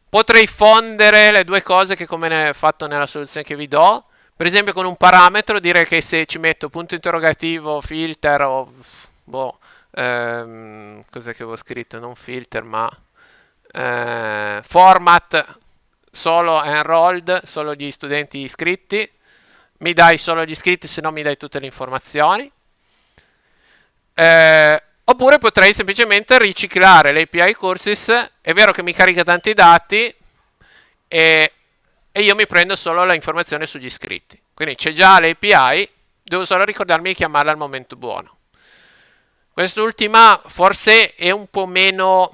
Potrei fondere le due cose che come ne ho fatto nella soluzione che vi do, per esempio con un parametro dire che se ci metto punto interrogativo, filter o... Boh, ehm, cos'è che avevo scritto? Non filter ma... Eh, format solo enrolled, solo gli studenti iscritti. Mi dai solo gli iscritti se no mi dai tutte le informazioni. Eh, oppure potrei semplicemente riciclare l'API Courses. È vero che mi carica tanti dati e e io mi prendo solo la informazione sugli iscritti. Quindi c'è già l'API, devo solo ricordarmi di chiamarla al momento buono. Quest'ultima forse è un po' meno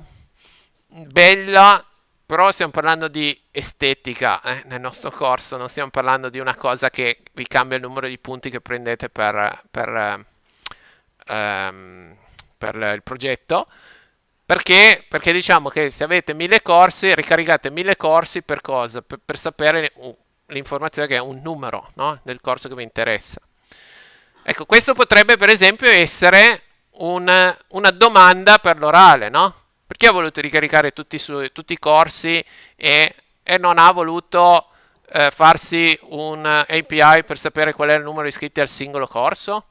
bella, però stiamo parlando di estetica eh, nel nostro corso, non stiamo parlando di una cosa che vi cambia il numero di punti che prendete per, per, ehm, per il progetto. Perché? Perché diciamo che se avete mille corsi, ricaricate mille corsi per cosa? Per, per sapere l'informazione che è un numero no? del corso che vi interessa. Ecco, questo potrebbe per esempio essere una, una domanda per l'orale, no? Perché ha voluto ricaricare tutti, su, tutti i corsi e, e non ha voluto eh, farsi un API per sapere qual è il numero di iscritti al singolo corso?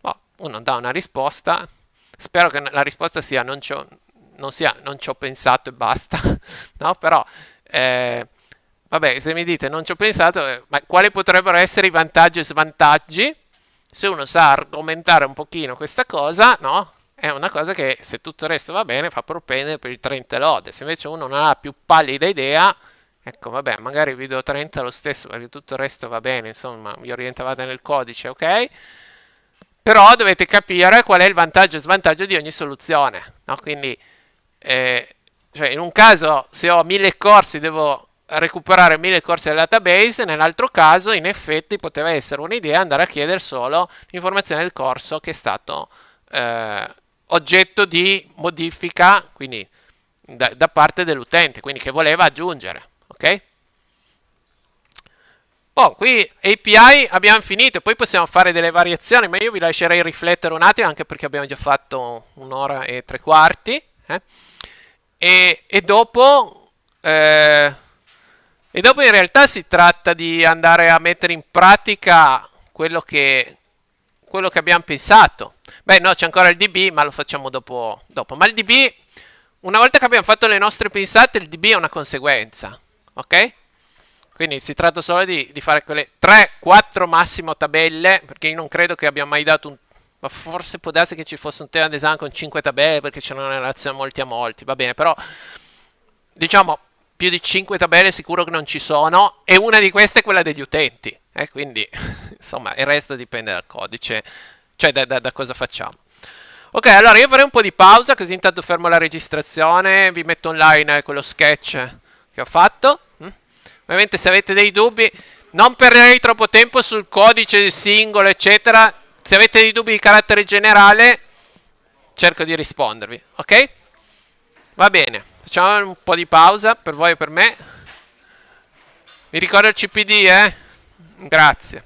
Oh, uno dà una risposta Spero che la risposta sia non ci ho, non sia, non ci ho pensato e basta, [LAUGHS] no? Però, eh, vabbè, se mi dite non ci ho pensato, eh, ma quali potrebbero essere i vantaggi e svantaggi? Se uno sa argomentare un pochino questa cosa, no? È una cosa che se tutto il resto va bene fa propendere per il 30 lode. Se invece uno non ha più pallida idea, ecco, vabbè, magari vi do 30 lo stesso perché tutto il resto va bene, insomma, vi orientavate nel codice, ok? Però dovete capire qual è il vantaggio e svantaggio di ogni soluzione. No? Quindi, eh, cioè in un caso, se ho mille corsi, devo recuperare mille corsi del database, nell'altro caso, in effetti, poteva essere un'idea andare a chiedere solo l'informazione del corso che è stato eh, oggetto di modifica, quindi da, da parte dell'utente, quindi che voleva aggiungere. Okay? Oh, qui API abbiamo finito, poi possiamo fare delle variazioni, ma io vi lascerei riflettere un attimo, anche perché abbiamo già fatto un'ora e tre quarti. Eh? E, e, dopo, eh, e, dopo... in realtà si tratta di andare a mettere in pratica quello che, quello che abbiamo pensato. Beh, no, c'è ancora il DB, ma lo facciamo dopo, dopo. Ma il DB, una volta che abbiamo fatto le nostre pensate, il DB è una conseguenza, ok? Quindi si tratta solo di, di fare quelle 3-4 massimo tabelle, perché io non credo che abbia mai dato un... Ma forse può darsi che ci fosse un tema design con 5 tabelle, perché c'è una relazione molti a molti, va bene, però diciamo più di 5 tabelle sicuro che non ci sono, e una di queste è quella degli utenti, eh? quindi [LAUGHS] insomma il resto dipende dal codice, cioè da, da, da cosa facciamo. Ok, allora io farei un po' di pausa, così intanto fermo la registrazione, vi metto online quello eh, sketch che ho fatto. Ovviamente se avete dei dubbi, non perderei troppo tempo sul codice del singolo, eccetera. Se avete dei dubbi di carattere generale, cerco di rispondervi, ok? Va bene, facciamo un po' di pausa per voi e per me. Mi ricordo il CPD, eh? Grazie.